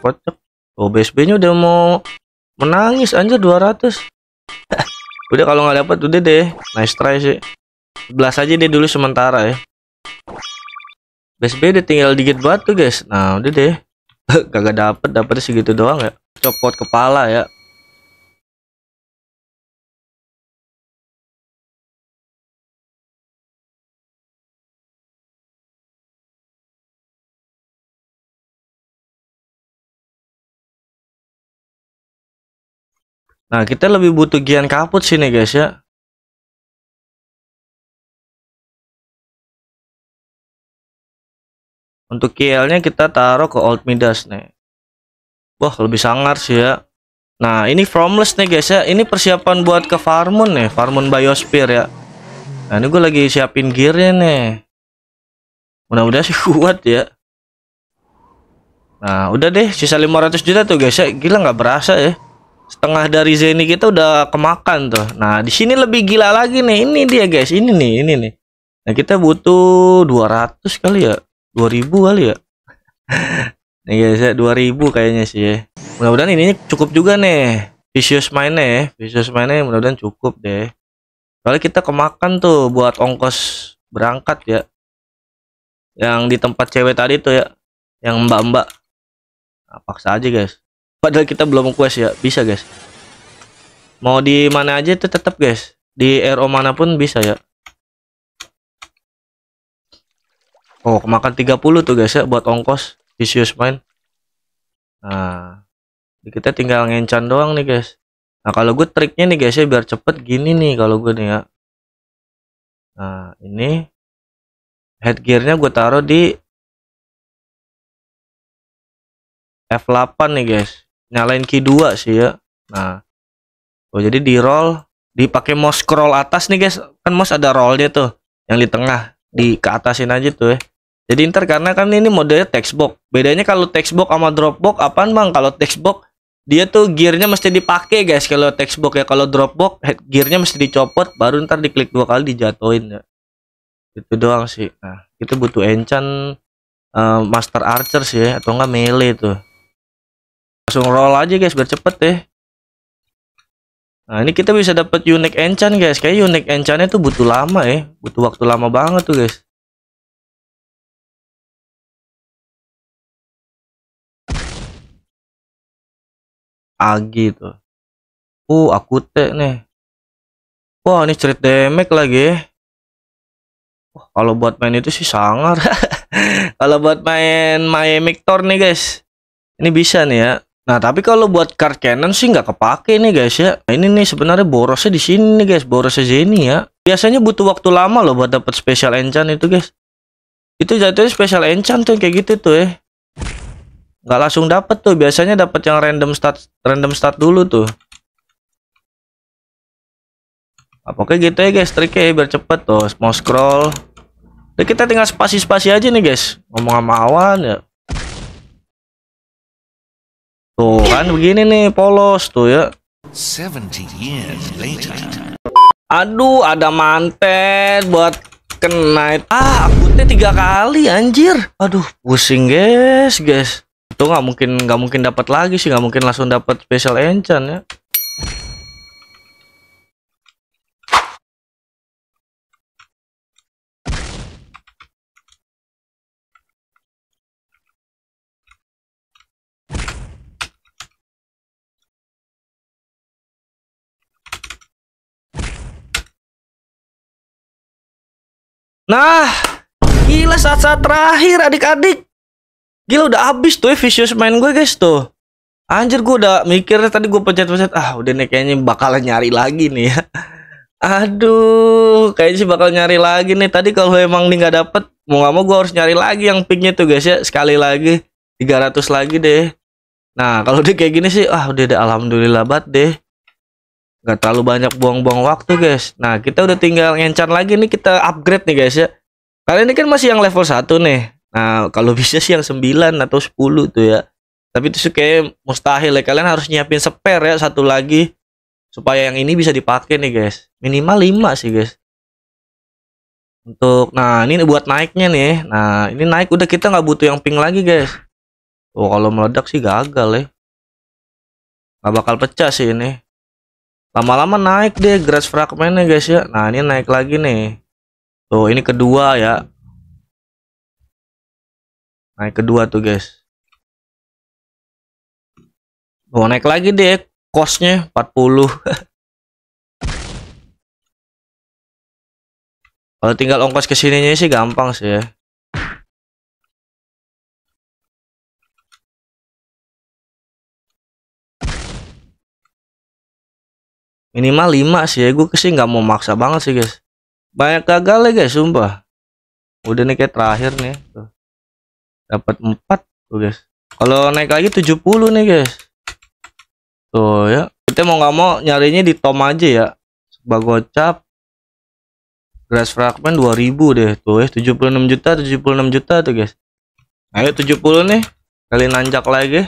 kocok oh BSB nya udah mau menangis anjir 200 udah kalau nggak dapat udah deh nice try sih 11 aja deh dulu sementara ya BSB udah tinggal dikit banget tuh guys nah udah deh kagak dapet dapet segitu doang ya copot kepala ya Nah, kita lebih butuh Gian Kaput sini guys ya. Untuk KL-nya kita taruh ke Old Midas nih. Wah, lebih sangar sih ya. Nah, ini Fromless nih guys ya. Ini persiapan buat ke Farmun nih, Farmun Biosphere ya. Nah, ini gue lagi siapin gearnya nih. Mudah-mudahan sih kuat ya. Nah, udah deh, sisa 500 juta tuh guys ya. Gila nggak berasa ya setengah dari Zeni kita udah kemakan tuh. Nah, di sini lebih gila lagi nih. Ini dia, guys. Ini nih, ini nih. Nah, kita butuh 200 kali ya. 2000 kali ya. nih guys, ya 2000 kayaknya sih ya. Mudah-mudahan ini cukup juga nih. Vicious mainnya ya. Vicious mainnya mudah-mudahan cukup deh. Kalau kita kemakan tuh buat ongkos berangkat ya. Yang di tempat cewek tadi tuh ya. Yang mbak-mbak. Nah, paksa aja guys padahal kita belum quest ya bisa guys mau di mana aja itu tetap guys di RO manapun bisa ya Oh kemakan 30 tuh guys ya buat ongkos vicious main nah kita tinggal ngencan doang nih guys nah kalau gue triknya nih guys ya biar cepet gini nih kalau gue nih ya nah ini headgearnya gue taruh di F8 nih guys nyalain Q2 sih ya nah oh jadi di roll dipakai mouse scroll atas nih guys kan mouse ada roll dia tuh yang di tengah di ke atasin aja tuh ya jadi ntar karena kan ini modelnya textbox bedanya kalau textbox sama dropbox apaan bang kalau textbox dia tuh gearnya mesti dipakai guys kalau textbox ya kalau dropbox head gearnya mesti dicopot baru ntar diklik dua kali dijatuhin ya itu doang sih nah itu butuh enchant uh, eh, master archer sih ya, atau enggak melee tuh langsung roll aja guys biar cepet deh nah ini kita bisa dapat unique enchant guys kayak unique enchantnya tuh butuh lama ya butuh waktu lama banget tuh guys Agi tuh uh aku teh nih wah ini cerit damage lagi ya kalau buat main itu sih sangar kalau buat main Miami Thor nih guys ini bisa nih ya Nah, tapi kalau buat card cannon sih nggak kepake nih guys ya. Nah, ini nih sebenarnya borosnya di sini nih guys, borosnya Zeni ya. Biasanya butuh waktu lama loh buat dapat special enchant itu guys. Itu jatuhnya special enchant tuh kayak gitu tuh ya. Nggak langsung dapat tuh, biasanya dapat yang random stat random stat dulu tuh. Apa nah, kayak gitu ya guys, triknya ya, biar cepet tuh. Mau scroll. Jadi kita tinggal spasi-spasi aja nih guys. Ngomong sama awan ya, Tuh iya. kan begini nih polos tuh ya. Aduh, ada mantet buat kena. Ah, akutnya tiga kali anjir. Aduh, pusing guys, guys. Itu nggak mungkin nggak mungkin dapat lagi sih, nggak mungkin langsung dapat special enchant ya. Nah, gila saat-saat terakhir adik-adik. Gila udah habis tuh vicious main gue guys tuh. Anjir gue udah mikirnya tadi gue pencet-pencet. Ah udah nih kayaknya bakalan nyari lagi nih ya. Aduh, kayaknya sih bakal nyari lagi nih. Tadi kalau emang nih nggak dapet, mau nggak mau gue harus nyari lagi yang pinknya tuh guys ya. Sekali lagi, 300 lagi deh. Nah, kalau dia kayak gini sih, ah udah deh, alhamdulillah banget deh nggak terlalu banyak buang-buang waktu guys nah kita udah tinggal ngencan lagi nih kita upgrade nih guys ya kalian ini kan masih yang level 1 nih nah kalau bisa sih yang 9 atau 10 tuh ya tapi itu kayak mustahil ya kalian harus nyiapin spare ya satu lagi supaya yang ini bisa dipakai nih guys minimal 5 sih guys untuk nah ini buat naiknya nih nah ini naik udah kita nggak butuh yang pink lagi guys oh kalau meledak sih gagal ya nggak bakal pecah sih ini lama-lama naik deh grass fragmentnya guys ya nah ini naik lagi nih tuh ini kedua ya naik kedua tuh guys tuh naik lagi deh costnya 40 kalau tinggal ongkos kesininya sih gampang sih ya minimal 5 sih ya gue sih nggak mau maksa banget sih guys banyak gagal ya guys sumpah udah nih kayak terakhir nih tuh dapat 4 tuh guys kalau naik lagi 70 nih guys tuh ya kita mau nggak mau nyarinya di tom aja ya sebab gocap grass fragment 2000 deh tuh ya 76 juta 76 juta tuh guys ayo 70 nih kali nanjak lagi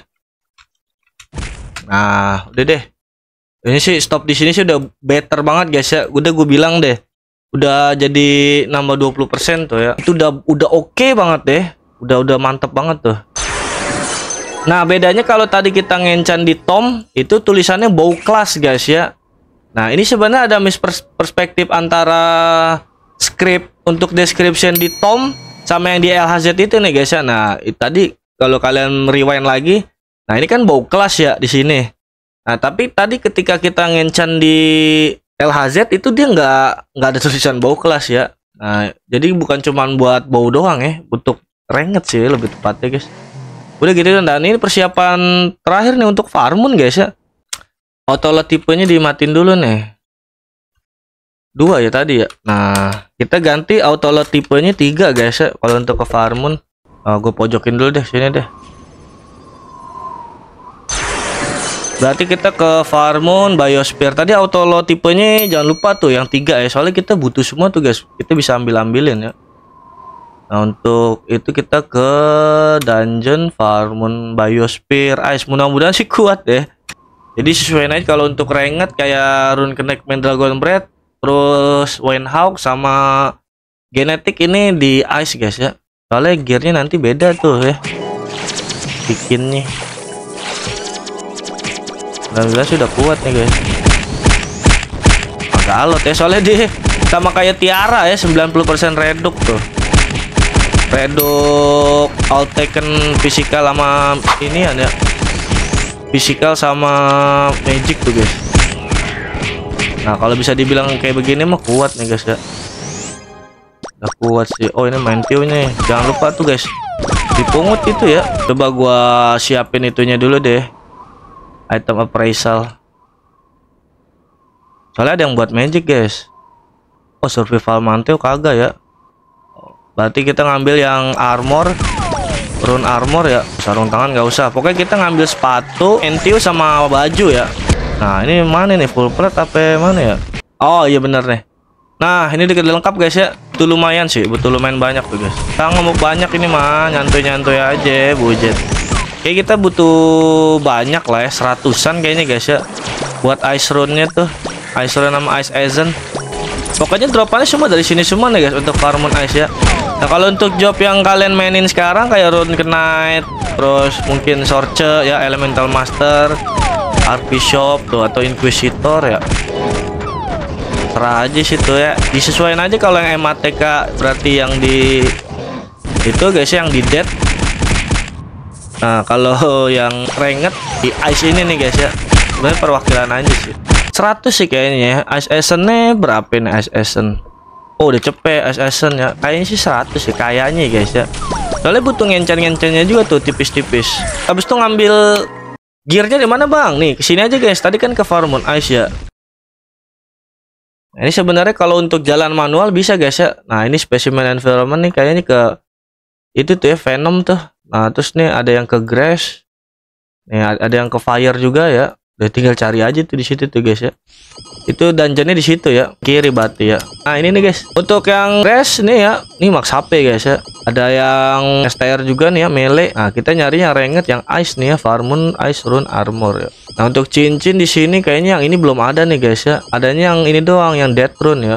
nah udah deh ini sih stop di sini sih udah better banget guys ya udah gue bilang deh udah jadi nambah 20% tuh ya itu udah udah oke okay banget deh udah udah mantep banget tuh nah bedanya kalau tadi kita ngencan di tom itu tulisannya bow class guys ya nah ini sebenarnya ada misperspektif antara script untuk description di tom sama yang di LHZ itu nih guys ya nah tadi kalau kalian rewind lagi nah ini kan bow class ya di sini Nah, tapi tadi ketika kita ngencan di LHZ itu dia nggak nggak ada tulisan bau kelas ya. Nah, jadi bukan cuman buat bau doang ya, untuk renget sih lebih tepatnya guys. Udah gitu kan, dan ini persiapan terakhir nih untuk Farmun guys ya. Otolet tipenya dimatin dulu nih. Dua ya tadi ya. Nah, kita ganti autolet tipenya tiga guys ya. Kalau untuk ke Farmun, nah, gue pojokin dulu deh sini deh. berarti kita ke Farmon Biosphere tadi auto lo tipenya jangan lupa tuh yang tiga ya soalnya kita butuh semua tuh guys kita bisa ambil ambilin ya nah untuk itu kita ke dungeon Farmon Biosphere Ice mudah-mudahan sih kuat deh jadi sesuai naik kalau untuk renget kayak rune connect Dragon Breath terus Wayne Hawk sama genetik ini di ice guys ya soalnya gearnya nanti beda tuh ya bikinnya 19 sudah kuat nih ya, guys agak alot ya soalnya dia sama kayak Tiara ya 90% reduk tuh reduk all taken physical sama ini ya physical sama magic tuh guys nah kalau bisa dibilang kayak begini mah kuat nih guys ya udah kuat sih oh ini main view nih jangan lupa tuh guys dipungut itu ya coba gua siapin itunya dulu deh item appraisal soalnya ada yang buat magic guys oh survival mantel kagak ya berarti kita ngambil yang armor rune armor ya sarung tangan nggak usah pokoknya kita ngambil sepatu entiu sama baju ya nah ini mana nih full plate apa mana ya oh iya bener nih nah ini dikit lengkap guys ya itu lumayan sih betul lumayan banyak tuh guys kita ngomong banyak ini mah nyantuy-nyantuy aja bujet Kayak kita butuh banyak lah ya, seratusan kayaknya guys ya. Buat ice rune-nya tuh. Ice rune sama ice agent. Pokoknya dropannya semua dari sini semua nih guys untuk farmon ice ya. Nah, kalau untuk job yang kalian mainin sekarang kayak rune knight, terus mungkin sorce ya, elemental master, RP shop tuh atau inquisitor ya. Serah aja situ ya. Disesuaikan aja kalau yang MATK berarti yang di itu guys ya, yang di dead Nah kalau yang renget di ice ini nih guys ya sebenarnya perwakilan aja sih 100 sih kayaknya ya ice nih berapa nih ice essence oh udah cepet ice essence ya kayaknya sih 100 sih kayaknya guys ya soalnya butuh ngencen-ngencennya juga tuh tipis-tipis habis itu ngambil gearnya di mana bang nih kesini aja guys tadi kan ke farmon ice ya nah, ini sebenarnya kalau untuk jalan manual bisa guys ya nah ini specimen environment nih kayaknya ke itu tuh ya venom tuh Nah, terus nih ada yang ke Grass. Nih ada yang ke Fire juga ya. Udah tinggal cari aja tuh di situ tuh guys ya. Itu dungeonnya di situ ya, kiri batu ya. Nah, ini nih guys. Untuk yang Grass nih ya, ini max HP guys ya. Ada yang STR juga nih ya, melee. Nah, kita nyari yang ranked yang Ice nih ya, Farmun Ice Rune Armor ya. Nah, untuk cincin di sini kayaknya yang ini belum ada nih guys ya. Adanya yang ini doang yang Death Rune ya.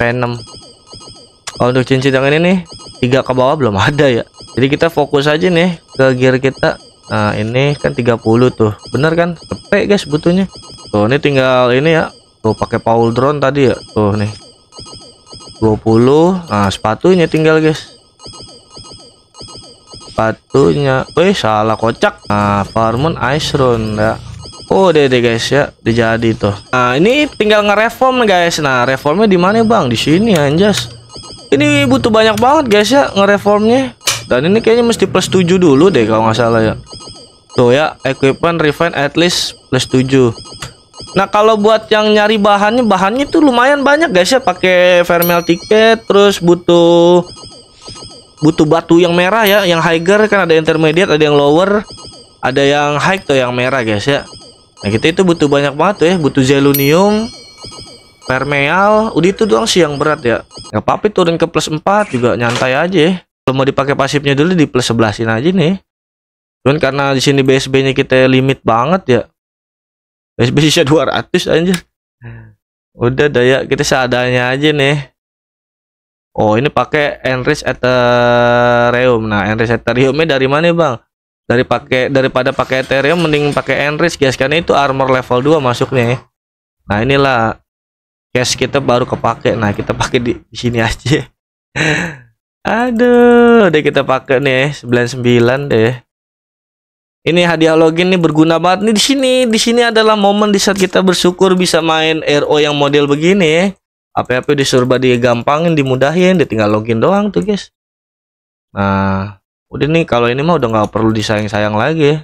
Venom. Kalau untuk cincin yang ini nih, tiga ke bawah belum ada ya. Jadi kita fokus aja nih ke gear kita. Nah, ini kan 30 tuh. Bener kan? Tepe guys butuhnya. Tuh, ini tinggal ini ya. Tuh, pakai Paul drone tadi ya. Tuh, nih. 20. Nah, sepatunya tinggal guys. Sepatunya. Eh, salah kocak. Nah, Farmon Ice Run ya. Oh, deh deh guys ya, dijadi tuh. Nah, ini tinggal ngereform guys. Nah, reformnya di mana, Bang? Di sini anjas ini butuh banyak banget guys ya ngereformnya dan ini kayaknya mesti plus 7 dulu deh kalau nggak salah ya tuh ya equipment refine at least plus 7 nah kalau buat yang nyari bahannya bahannya itu lumayan banyak guys ya pakai vermel ticket terus butuh butuh batu yang merah ya yang higher kan ada intermediate ada yang lower ada yang high tuh yang merah guys ya nah kita itu butuh banyak banget tuh ya butuh zelunium Permeal udah itu doang sih yang berat ya ya papi turun ke plus 4 juga nyantai aja ya. kalau mau dipakai pasifnya dulu di plus 11 aja nih cuman karena di sini BSB nya kita limit banget ya BSB sisa 200 aja. udah daya kita seadanya aja nih Oh ini pakai Enrich Ethereum. Nah Enrich Ethereumnya dari mana bang? Dari pakai daripada pakai Ethereum mending pakai Enrich guys karena itu armor level 2 masuknya. Ya. Nah inilah cash kita baru kepake nah kita pakai di, di sini aja aduh udah kita pakai nih 99 eh. deh ini hadiah login nih berguna banget nih di sini. Di sini adalah momen di saat kita bersyukur bisa main RO yang model begini. Eh. Apa-apa disurba gampangin, dimudahin, ditinggal login doang tuh, guys. Nah, udah nih kalau ini mah udah nggak perlu disayang-sayang lagi eh.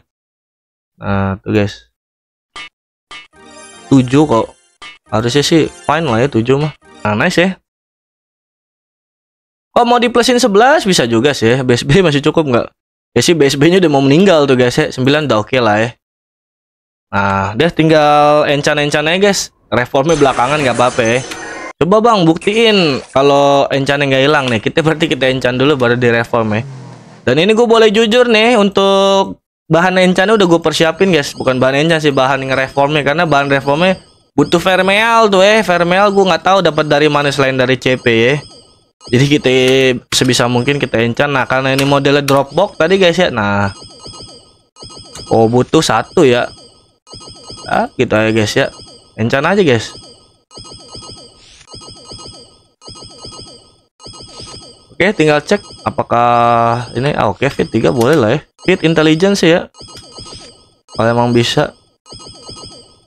Nah, tuh guys. 7 kok harusnya sih fine lah ya 7 mah nah nice ya Oh mau di plusin 11 bisa juga sih BSB masih cukup nggak ya sih BSB nya udah mau meninggal tuh guys ya 9 udah oke okay lah ya nah deh tinggal encan-encan aja guys reformnya belakangan nggak apa-apa ya coba bang buktiin kalau encan nggak hilang nih kita berarti kita encan dulu baru di reform ya dan ini gue boleh jujur nih untuk bahan encannya udah gue persiapin guys bukan bahan encan sih bahan reformnya karena bahan reformnya butuh vermeal tuh eh vermeal gue nggak tahu dapat dari mana selain dari CP ya eh. jadi kita sebisa mungkin kita encan nah karena ini modelnya dropbox tadi guys ya nah oh butuh satu ya ah gitu ya guys ya encan aja guys Oke, tinggal cek apakah ini ah, oke okay, fit 3 boleh lah ya. Fit intelligence ya. Kalau emang bisa.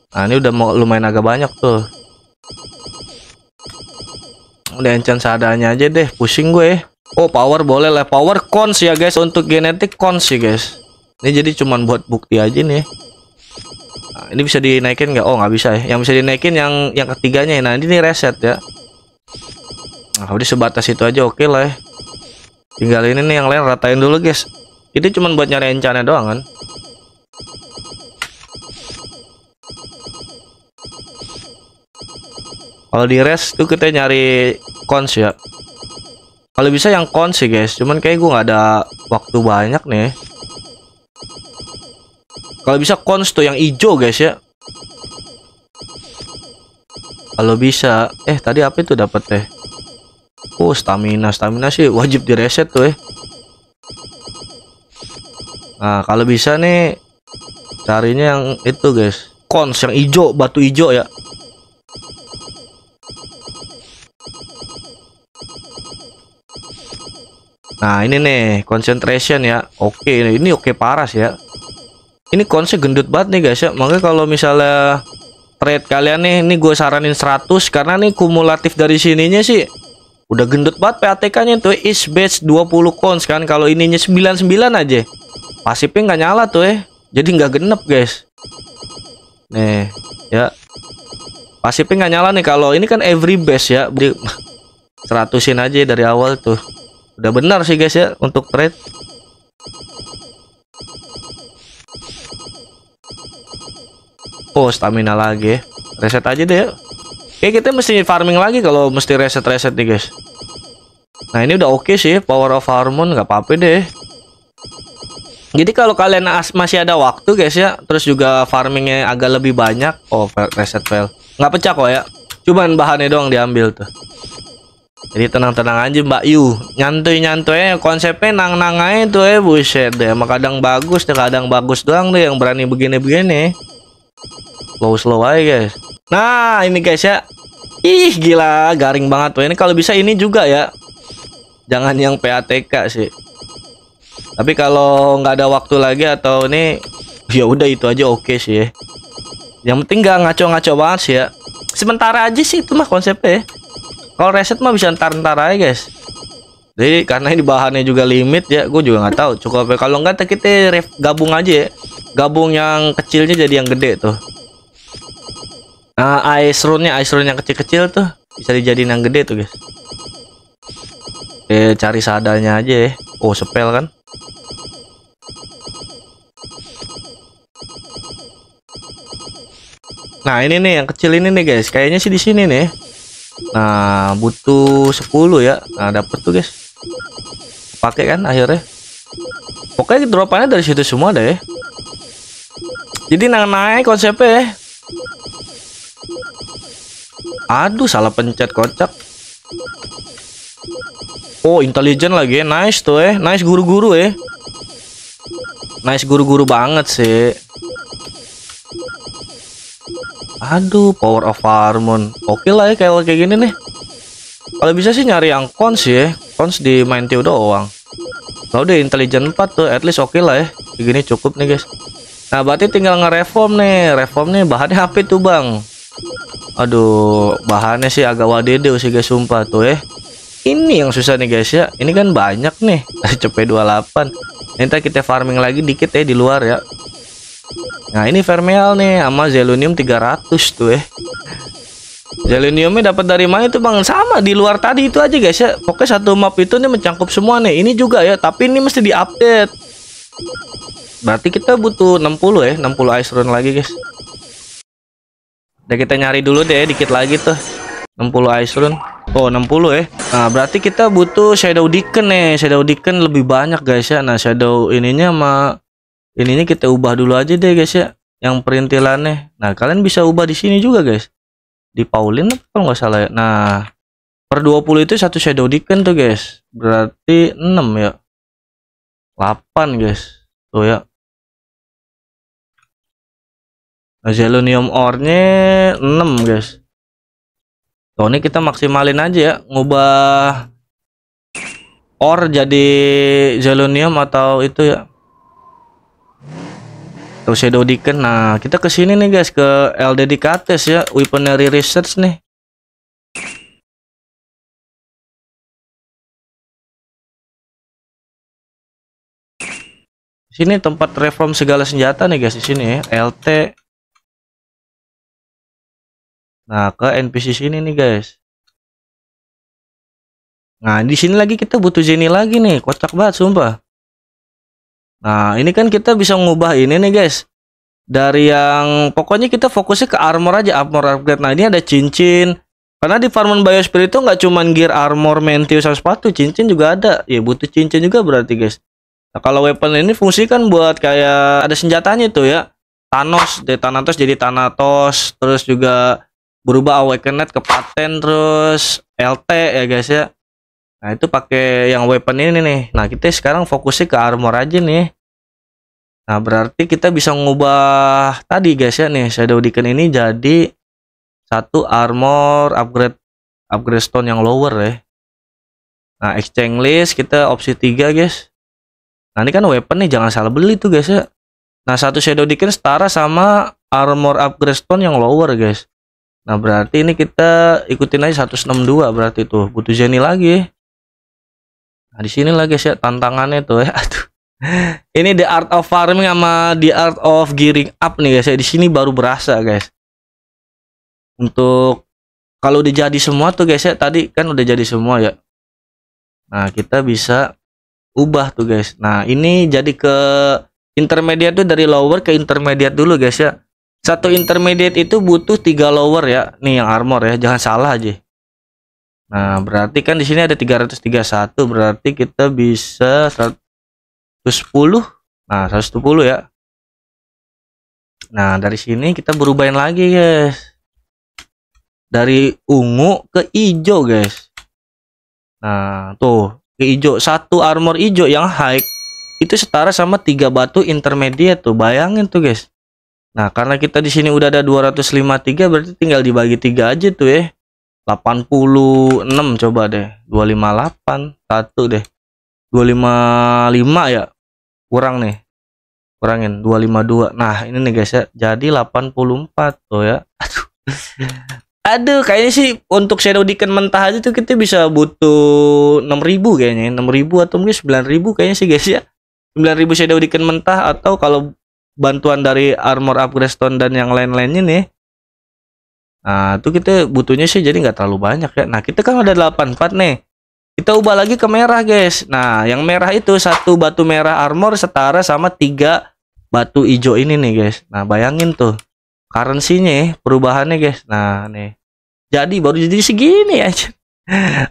Nah ini udah mau lumayan agak banyak tuh. Udah enchant seadanya aja deh, pusing gue. Ya. Oh power boleh lah, power cons ya guys untuk genetik cons sih guys. Ini jadi cuman buat bukti aja nih. Ya. Nah, ini bisa dinaikin nggak? Oh nggak bisa ya. Yang bisa dinaikin yang yang ketiganya ya. Nah ini nih reset ya. Nah udah sebatas itu aja oke okay lah. Ya. Tinggal ini nih yang lain ratain dulu guys. Itu cuman buat nyari enchantnya doang kan. Kalau di rest tuh kita nyari cons ya. Kalau bisa yang cons sih guys. Cuman kayak gue nggak ada waktu banyak nih. Kalau bisa cons tuh yang hijau guys ya. Kalau bisa, eh tadi apa itu dapat teh? Oh stamina, stamina sih wajib di reset tuh eh. Nah kalau bisa nih carinya yang itu guys, cons yang hijau, batu hijau ya. Nah ini nih concentration ya. Oke okay, ini oke okay paras ya. Ini konse gendut banget nih guys ya. Makanya kalau misalnya trade kalian nih, ini gue saranin 100 karena nih kumulatif dari sininya sih udah gendut banget PATK-nya tuh is base 20 cons kan. Kalau ininya 99 aja. Pasifnya nggak nyala tuh ya. Jadi nggak genep guys. Nih ya. Pasifnya nggak nyala nih kalau ini kan every base ya. Jadi seratusin aja dari awal tuh udah benar sih guys ya untuk trade oh stamina lagi ya. reset aja deh ya. Oke kita mesti farming lagi kalau mesti reset-reset nih guys Nah ini udah oke okay sih Power of hormone nggak apa-apa deh Jadi kalau kalian masih ada waktu guys ya Terus juga farmingnya agak lebih banyak Oh reset fail Nggak pecah kok ya Cuman bahannya doang diambil tuh jadi tenang-tenang aja Mbak Yu nyantui nyantuy konsepnya nang-nang aja tuh eh buset deh emang kadang bagus deh kadang bagus doang deh yang berani begini-begini slow slow aja guys nah ini guys ya ih gila garing banget tuh ini kalau bisa ini juga ya jangan yang PATK sih tapi kalau nggak ada waktu lagi atau ini ya udah itu aja oke okay sih ya. yang penting nggak ngaco-ngaco banget sih ya sementara aja sih itu mah konsepnya ya kalau reset mah bisa ntar-ntar aja guys jadi karena ini bahannya juga limit ya gue juga nggak tahu cukup kalau nggak kita gabung aja ya gabung yang kecilnya jadi yang gede tuh nah ice runnya ice rune yang kecil-kecil tuh bisa dijadiin yang gede tuh guys eh cari seadanya aja ya oh spell kan nah ini nih yang kecil ini nih guys kayaknya sih di sini nih nah butuh 10 ya nah dapet tuh guys pakai kan akhirnya pokoknya dropannya dari situ semua deh jadi naik naik konsepnya ya aduh salah pencet kocak oh intelligent lagi ya. nice tuh eh nice guru-guru eh nice guru-guru banget sih Aduh, Power of Harmon. Oke lah ya kayak kayak gini nih. Kalau bisa sih nyari yang cons ya. Cons di main Tio doang. Kalau udah intelligent 4 tuh at least oke lah ya. Kayak gini cukup nih, guys. Nah, berarti tinggal nge-reform nih. Reform nih bahannya HP tuh, Bang. Aduh, bahannya sih agak wadede sih guys, sumpah tuh ya. Ini yang susah nih guys ya. Ini kan banyak nih. Cepet 28. Nanti kita farming lagi dikit ya di luar ya. Nah ini vermeal nih sama zelunium 300 tuh eh. Zeluniumnya dapat dari mana itu bang? Sama di luar tadi itu aja guys ya. oke satu map itu nih mencangkup semua nih. Ini juga ya, tapi ini mesti diupdate. Berarti kita butuh 60 ya, 60 ice rune lagi guys. Udah kita nyari dulu deh, dikit lagi tuh. 60 ice rune. Oh 60 ya eh. Nah berarti kita butuh shadow deacon nih Shadow deacon lebih banyak guys ya Nah shadow ininya sama ini kita ubah dulu aja deh guys ya yang perintilannya nah kalian bisa ubah di sini juga guys di Pauline kalau nggak salah ya nah per 20 itu satu shadow deacon tuh guys berarti 6 ya 8 guys tuh ya nah ornya 6 guys tuh ini kita maksimalin aja ya ngubah or jadi zelonium atau itu ya Shadow ya Deacon. Nah, kita ke sini nih guys ke LD Dikates ya, Weaponry Research nih. Sini tempat reform segala senjata nih guys di sini ya, LT. Nah, ke NPC sini nih guys. Nah, di sini lagi kita butuh Jenny lagi nih, kocak banget sumpah. Nah, ini kan kita bisa mengubah ini nih, guys. Dari yang pokoknya kita fokusnya ke armor aja, armor upgrade. Nah, ini ada cincin. Karena di farmon Biosphere itu nggak cuman gear armor, mentius, sama sepatu, cincin juga ada. Ya, butuh cincin juga berarti, guys. Nah, kalau weapon ini fungsi kan buat kayak ada senjatanya tuh ya. Thanos, dari Thanatos jadi Thanatos, terus juga berubah awakened ke paten terus LT ya guys ya. Nah itu pakai yang weapon ini nih. Nah kita sekarang fokusnya ke armor aja nih. Nah berarti kita bisa ngubah tadi guys ya nih Shadow Deacon ini jadi satu armor upgrade upgrade stone yang lower ya. Nah exchange list kita opsi 3 guys. Nah ini kan weapon nih jangan salah beli tuh guys ya. Nah satu Shadow Deacon setara sama armor upgrade stone yang lower guys. Nah berarti ini kita ikutin aja 162 berarti tuh butuh Jenny lagi Nah, di sini lagi ya tantangannya tuh ya. Aduh. Ini The Art of Farming sama The Art of Gearing Up nih guys ya. Di sini baru berasa guys. Untuk kalau udah jadi semua tuh guys ya, tadi kan udah jadi semua ya. Nah, kita bisa ubah tuh guys. Nah, ini jadi ke intermediate tuh dari lower ke intermediate dulu guys ya. Satu intermediate itu butuh tiga lower ya. Nih yang armor ya, jangan salah aja. Nah, berarti kan di sini ada 331, berarti kita bisa 110. Nah, 110 ya. Nah, dari sini kita berubahin lagi, guys. Dari ungu ke hijau, guys. Nah, tuh, ke hijau. Satu armor hijau yang high itu setara sama tiga batu intermediate tuh. Bayangin tuh, guys. Nah, karena kita di sini udah ada 253, berarti tinggal dibagi tiga aja tuh ya. 86 coba deh 258 satu deh 255 ya kurang nih kurangin 252 nah ini nih guys ya jadi 84 tuh ya aduh aduh kayaknya sih untuk shadow deacon mentah aja tuh kita bisa butuh 6000 kayaknya 6000 atau mungkin 9000 kayaknya sih guys ya 9000 shadow deacon mentah atau kalau bantuan dari armor upgrade stone dan yang lain-lainnya nih Nah, itu kita butuhnya sih jadi nggak terlalu banyak ya. Nah, kita kan ada 84 nih. Kita ubah lagi ke merah, guys. Nah, yang merah itu satu batu merah armor setara sama tiga batu hijau ini nih, guys. Nah, bayangin tuh. Currency-nya perubahannya, guys. Nah, nih. Jadi baru jadi segini aja.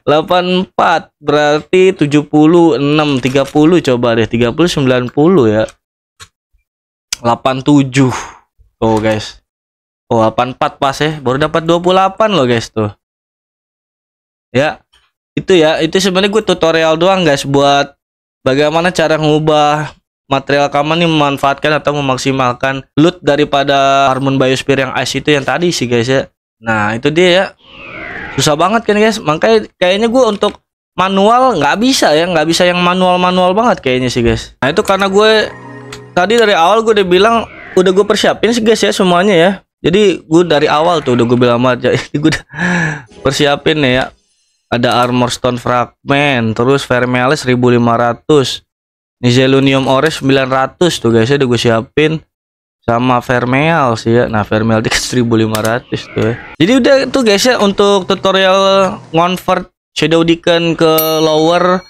84 berarti 76 30 coba deh 30 90 ya. 87. Tuh, guys. Oh, 84 pas ya. Baru dapat 28 loh guys tuh. Ya. Itu ya, itu sebenarnya gue tutorial doang guys buat bagaimana cara mengubah material kamu ini memanfaatkan atau memaksimalkan loot daripada Harmon Biosphere yang ice itu yang tadi sih guys ya. Nah, itu dia ya. Susah banget kan guys. Makanya kayaknya gue untuk manual nggak bisa ya, nggak bisa yang manual-manual banget kayaknya sih guys. Nah, itu karena gue tadi dari awal gue udah bilang udah gue persiapin sih guys ya semuanya ya jadi gue dari awal tuh udah gue bilang amat jadi gue persiapin nih ya ada armor stone fragment terus vermelis 1500 Nizelunium sembilan 900 tuh guys ya udah gue siapin sama vermeal sih ya nah vermeal di 1500 tuh ya. jadi udah tuh guys ya untuk tutorial convert shadow deacon ke lower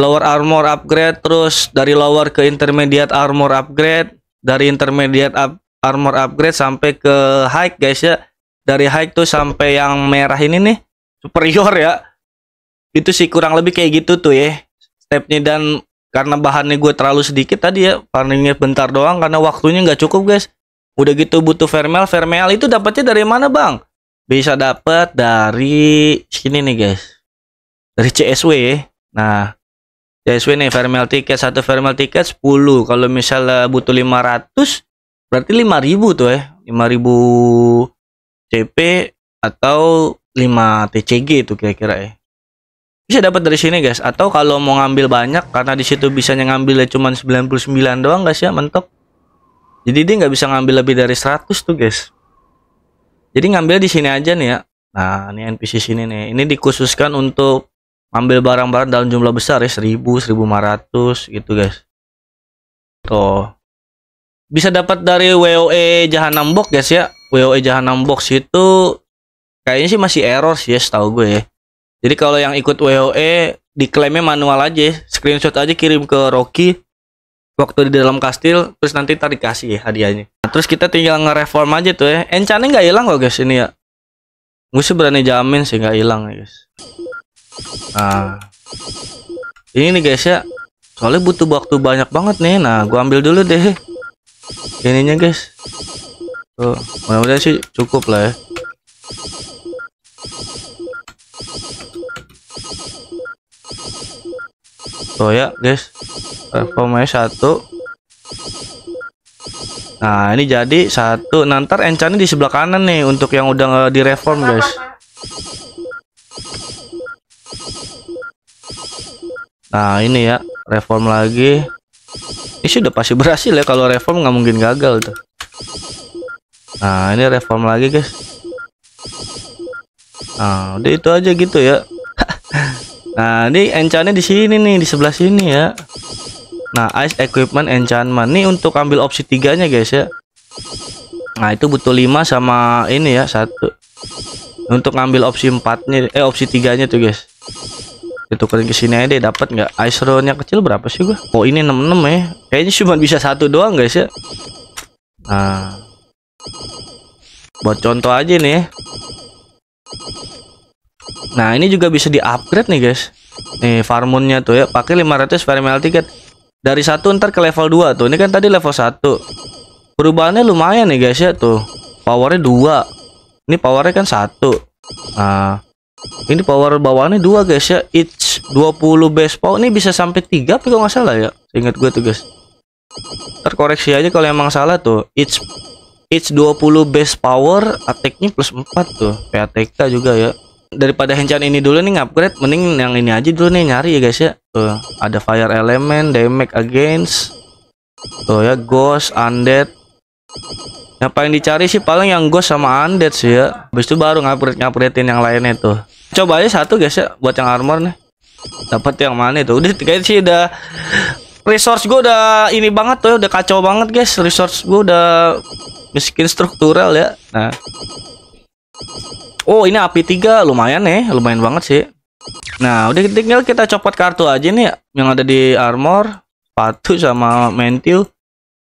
lower armor upgrade terus dari lower ke intermediate armor upgrade dari intermediate up armor upgrade sampai ke high guys ya dari high tuh sampai yang merah ini nih superior ya itu sih kurang lebih kayak gitu tuh ya stepnya dan karena bahannya gue terlalu sedikit tadi ya farmingnya bentar doang karena waktunya nggak cukup guys udah gitu butuh vermel vermel itu dapatnya dari mana bang bisa dapat dari sini nih guys dari CSW ya nah CSW nih vermel tiket satu vermel tiket 10 kalau misalnya butuh 500 Berarti 5000 tuh ya. 5000 CP atau 5 TCG itu kira-kira ya. Bisa dapat dari sini guys atau kalau mau ngambil banyak karena di situ bisanya ngambilnya cuma 99 doang guys ya mentok. Jadi dia nggak bisa ngambil lebih dari 100 tuh guys. Jadi ngambil di sini aja nih ya. Nah, ini NPC sini nih. Ini dikhususkan untuk ambil barang-barang dalam jumlah besar ya 1000, 1500 gitu guys. Tuh bisa dapat dari WOE Jahanam Box guys ya. WOE Jahanam Box itu kayaknya sih masih error sih ya tahu gue. Ya. Jadi kalau yang ikut WOE diklaimnya manual aja, screenshot aja kirim ke Rocky waktu di dalam kastil terus nanti tarik kasih ya hadiahnya. Nah, terus kita tinggal ngereform aja tuh ya. Enchantnya nggak hilang kok guys ini ya. Gue sih berani jamin sih nggak hilang ya guys. Nah. Ini nih guys ya. Soalnya butuh waktu banyak banget nih. Nah, gue ambil dulu deh ininya guys tuh mudah-mudahan sih cukup lah ya tuh ya guys performanya satu nah ini jadi satu nantar encannya di sebelah kanan nih untuk yang udah direform guys nah ini ya reform lagi ini sudah pasti berhasil ya kalau reform nggak mungkin gagal tuh. Nah ini reform lagi guys. Nah udah itu aja gitu ya. nah ini enchantnya di sini nih di sebelah sini ya. Nah ice equipment enchantment nih untuk ambil opsi tiganya guys ya. Nah itu butuh 5 sama ini ya satu. Untuk ambil opsi empatnya eh opsi tiganya tuh guys ditukerin ke sini aja deh dapat nggak ice roll yang kecil berapa sih gua oh ini 66 ya kayaknya cuma bisa satu doang guys ya nah buat contoh aja nih ya. nah ini juga bisa di upgrade nih guys nih farmunnya tuh ya pakai 500 farmel ticket dari satu ntar ke level 2 tuh ini kan tadi level 1 perubahannya lumayan nih guys ya tuh powernya dua, ini powernya kan satu nah ini power bawahnya dua guys ya. Each 20 base power ini bisa sampai 3 tapi kalau nggak salah ya. Ingat gue tuh guys. Terkoreksi aja kalau emang salah tuh. Each each 20 base power attacknya plus 4 tuh. PATK juga ya. Daripada hencan ini dulu nih upgrade mending yang ini aja dulu nih nyari ya guys ya. Tuh, ada fire element, damage against. Tuh ya ghost, undead yang paling dicari sih paling yang gue sama undead sih ya habis itu baru ngupgrade ngupgradein yang lainnya tuh coba aja satu guys ya buat yang armor nih dapat yang mana itu udah kayaknya sih udah resource gue udah ini banget tuh udah kacau banget guys resource gue udah miskin struktural ya nah oh ini api tiga lumayan nih eh. lumayan banget sih nah udah tinggal kita copot kartu aja nih yang ada di armor sepatu sama mentil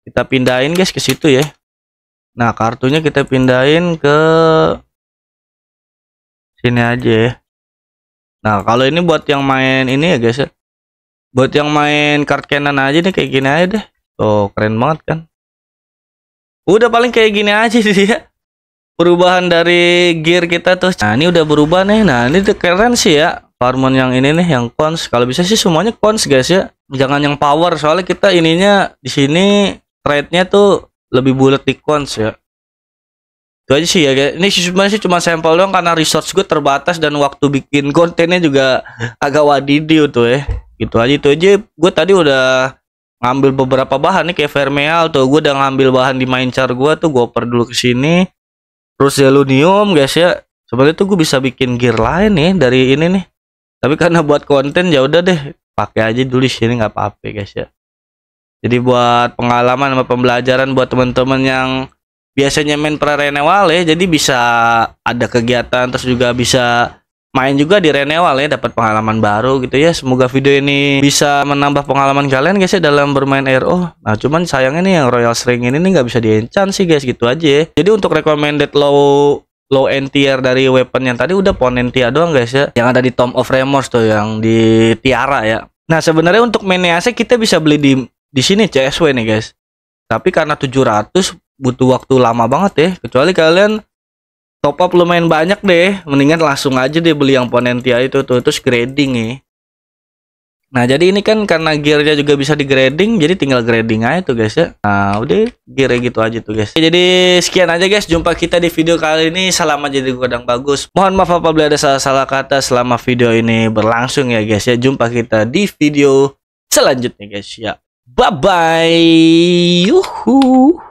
kita pindahin guys ke situ ya Nah, kartunya kita pindahin ke sini aja ya. Nah, kalau ini buat yang main ini ya, guys ya. Buat yang main card cannon aja nih kayak gini aja deh. Oh keren banget kan. Udah paling kayak gini aja sih ya. Perubahan dari gear kita tuh. Nah, ini udah berubah nih. Nah, ini tuh keren sih ya. Farmon yang ini nih yang cons. Kalau bisa sih semuanya cons, guys ya. Jangan yang power soalnya kita ininya di sini trade-nya tuh lebih bulat di cons ya itu aja sih ya ini sebenarnya sih cuma sampel doang karena resource gue terbatas dan waktu bikin kontennya juga agak wadidiu tuh ya gitu aja itu aja gue tadi udah ngambil beberapa bahan nih kayak vermeal tuh gue udah ngambil bahan di main char gue tuh gue perlu dulu ke sini terus zelunium guys ya sebenarnya tuh gue bisa bikin gear lain nih dari ini nih tapi karena buat konten ya udah deh pakai aja dulu di sini nggak apa-apa guys ya jadi buat pengalaman sama pembelajaran buat teman-teman yang biasanya main pra renewal ya, jadi bisa ada kegiatan terus juga bisa main juga di renewal ya, dapat pengalaman baru gitu ya. Semoga video ini bisa menambah pengalaman kalian guys ya dalam bermain RO. Nah cuman sayangnya nih yang Royal String ini nggak bisa diencan sih guys gitu aja. Ya. Jadi untuk recommended low low end tier dari weapon yang tadi udah ponen tier doang guys ya yang ada di Tom of Remorse tuh yang di Tiara ya nah sebenarnya untuk mainnya kita bisa beli di di sini CSW nih guys tapi karena 700 butuh waktu lama banget ya kecuali kalian top up lumayan banyak deh mendingan langsung aja deh beli yang Ponentia itu tuh terus grading ya Nah, jadi ini kan karena gearnya juga bisa di grading jadi tinggal grading aja tuh guys ya. Nah, udah gear gitu aja tuh guys. Jadi sekian aja guys, jumpa kita di video kali ini. selamat jadi kadang Bagus. Mohon maaf apabila ada salah-salah kata selama video ini berlangsung ya guys ya. Jumpa kita di video selanjutnya guys ya. Bye-bye. Yoo-hoo.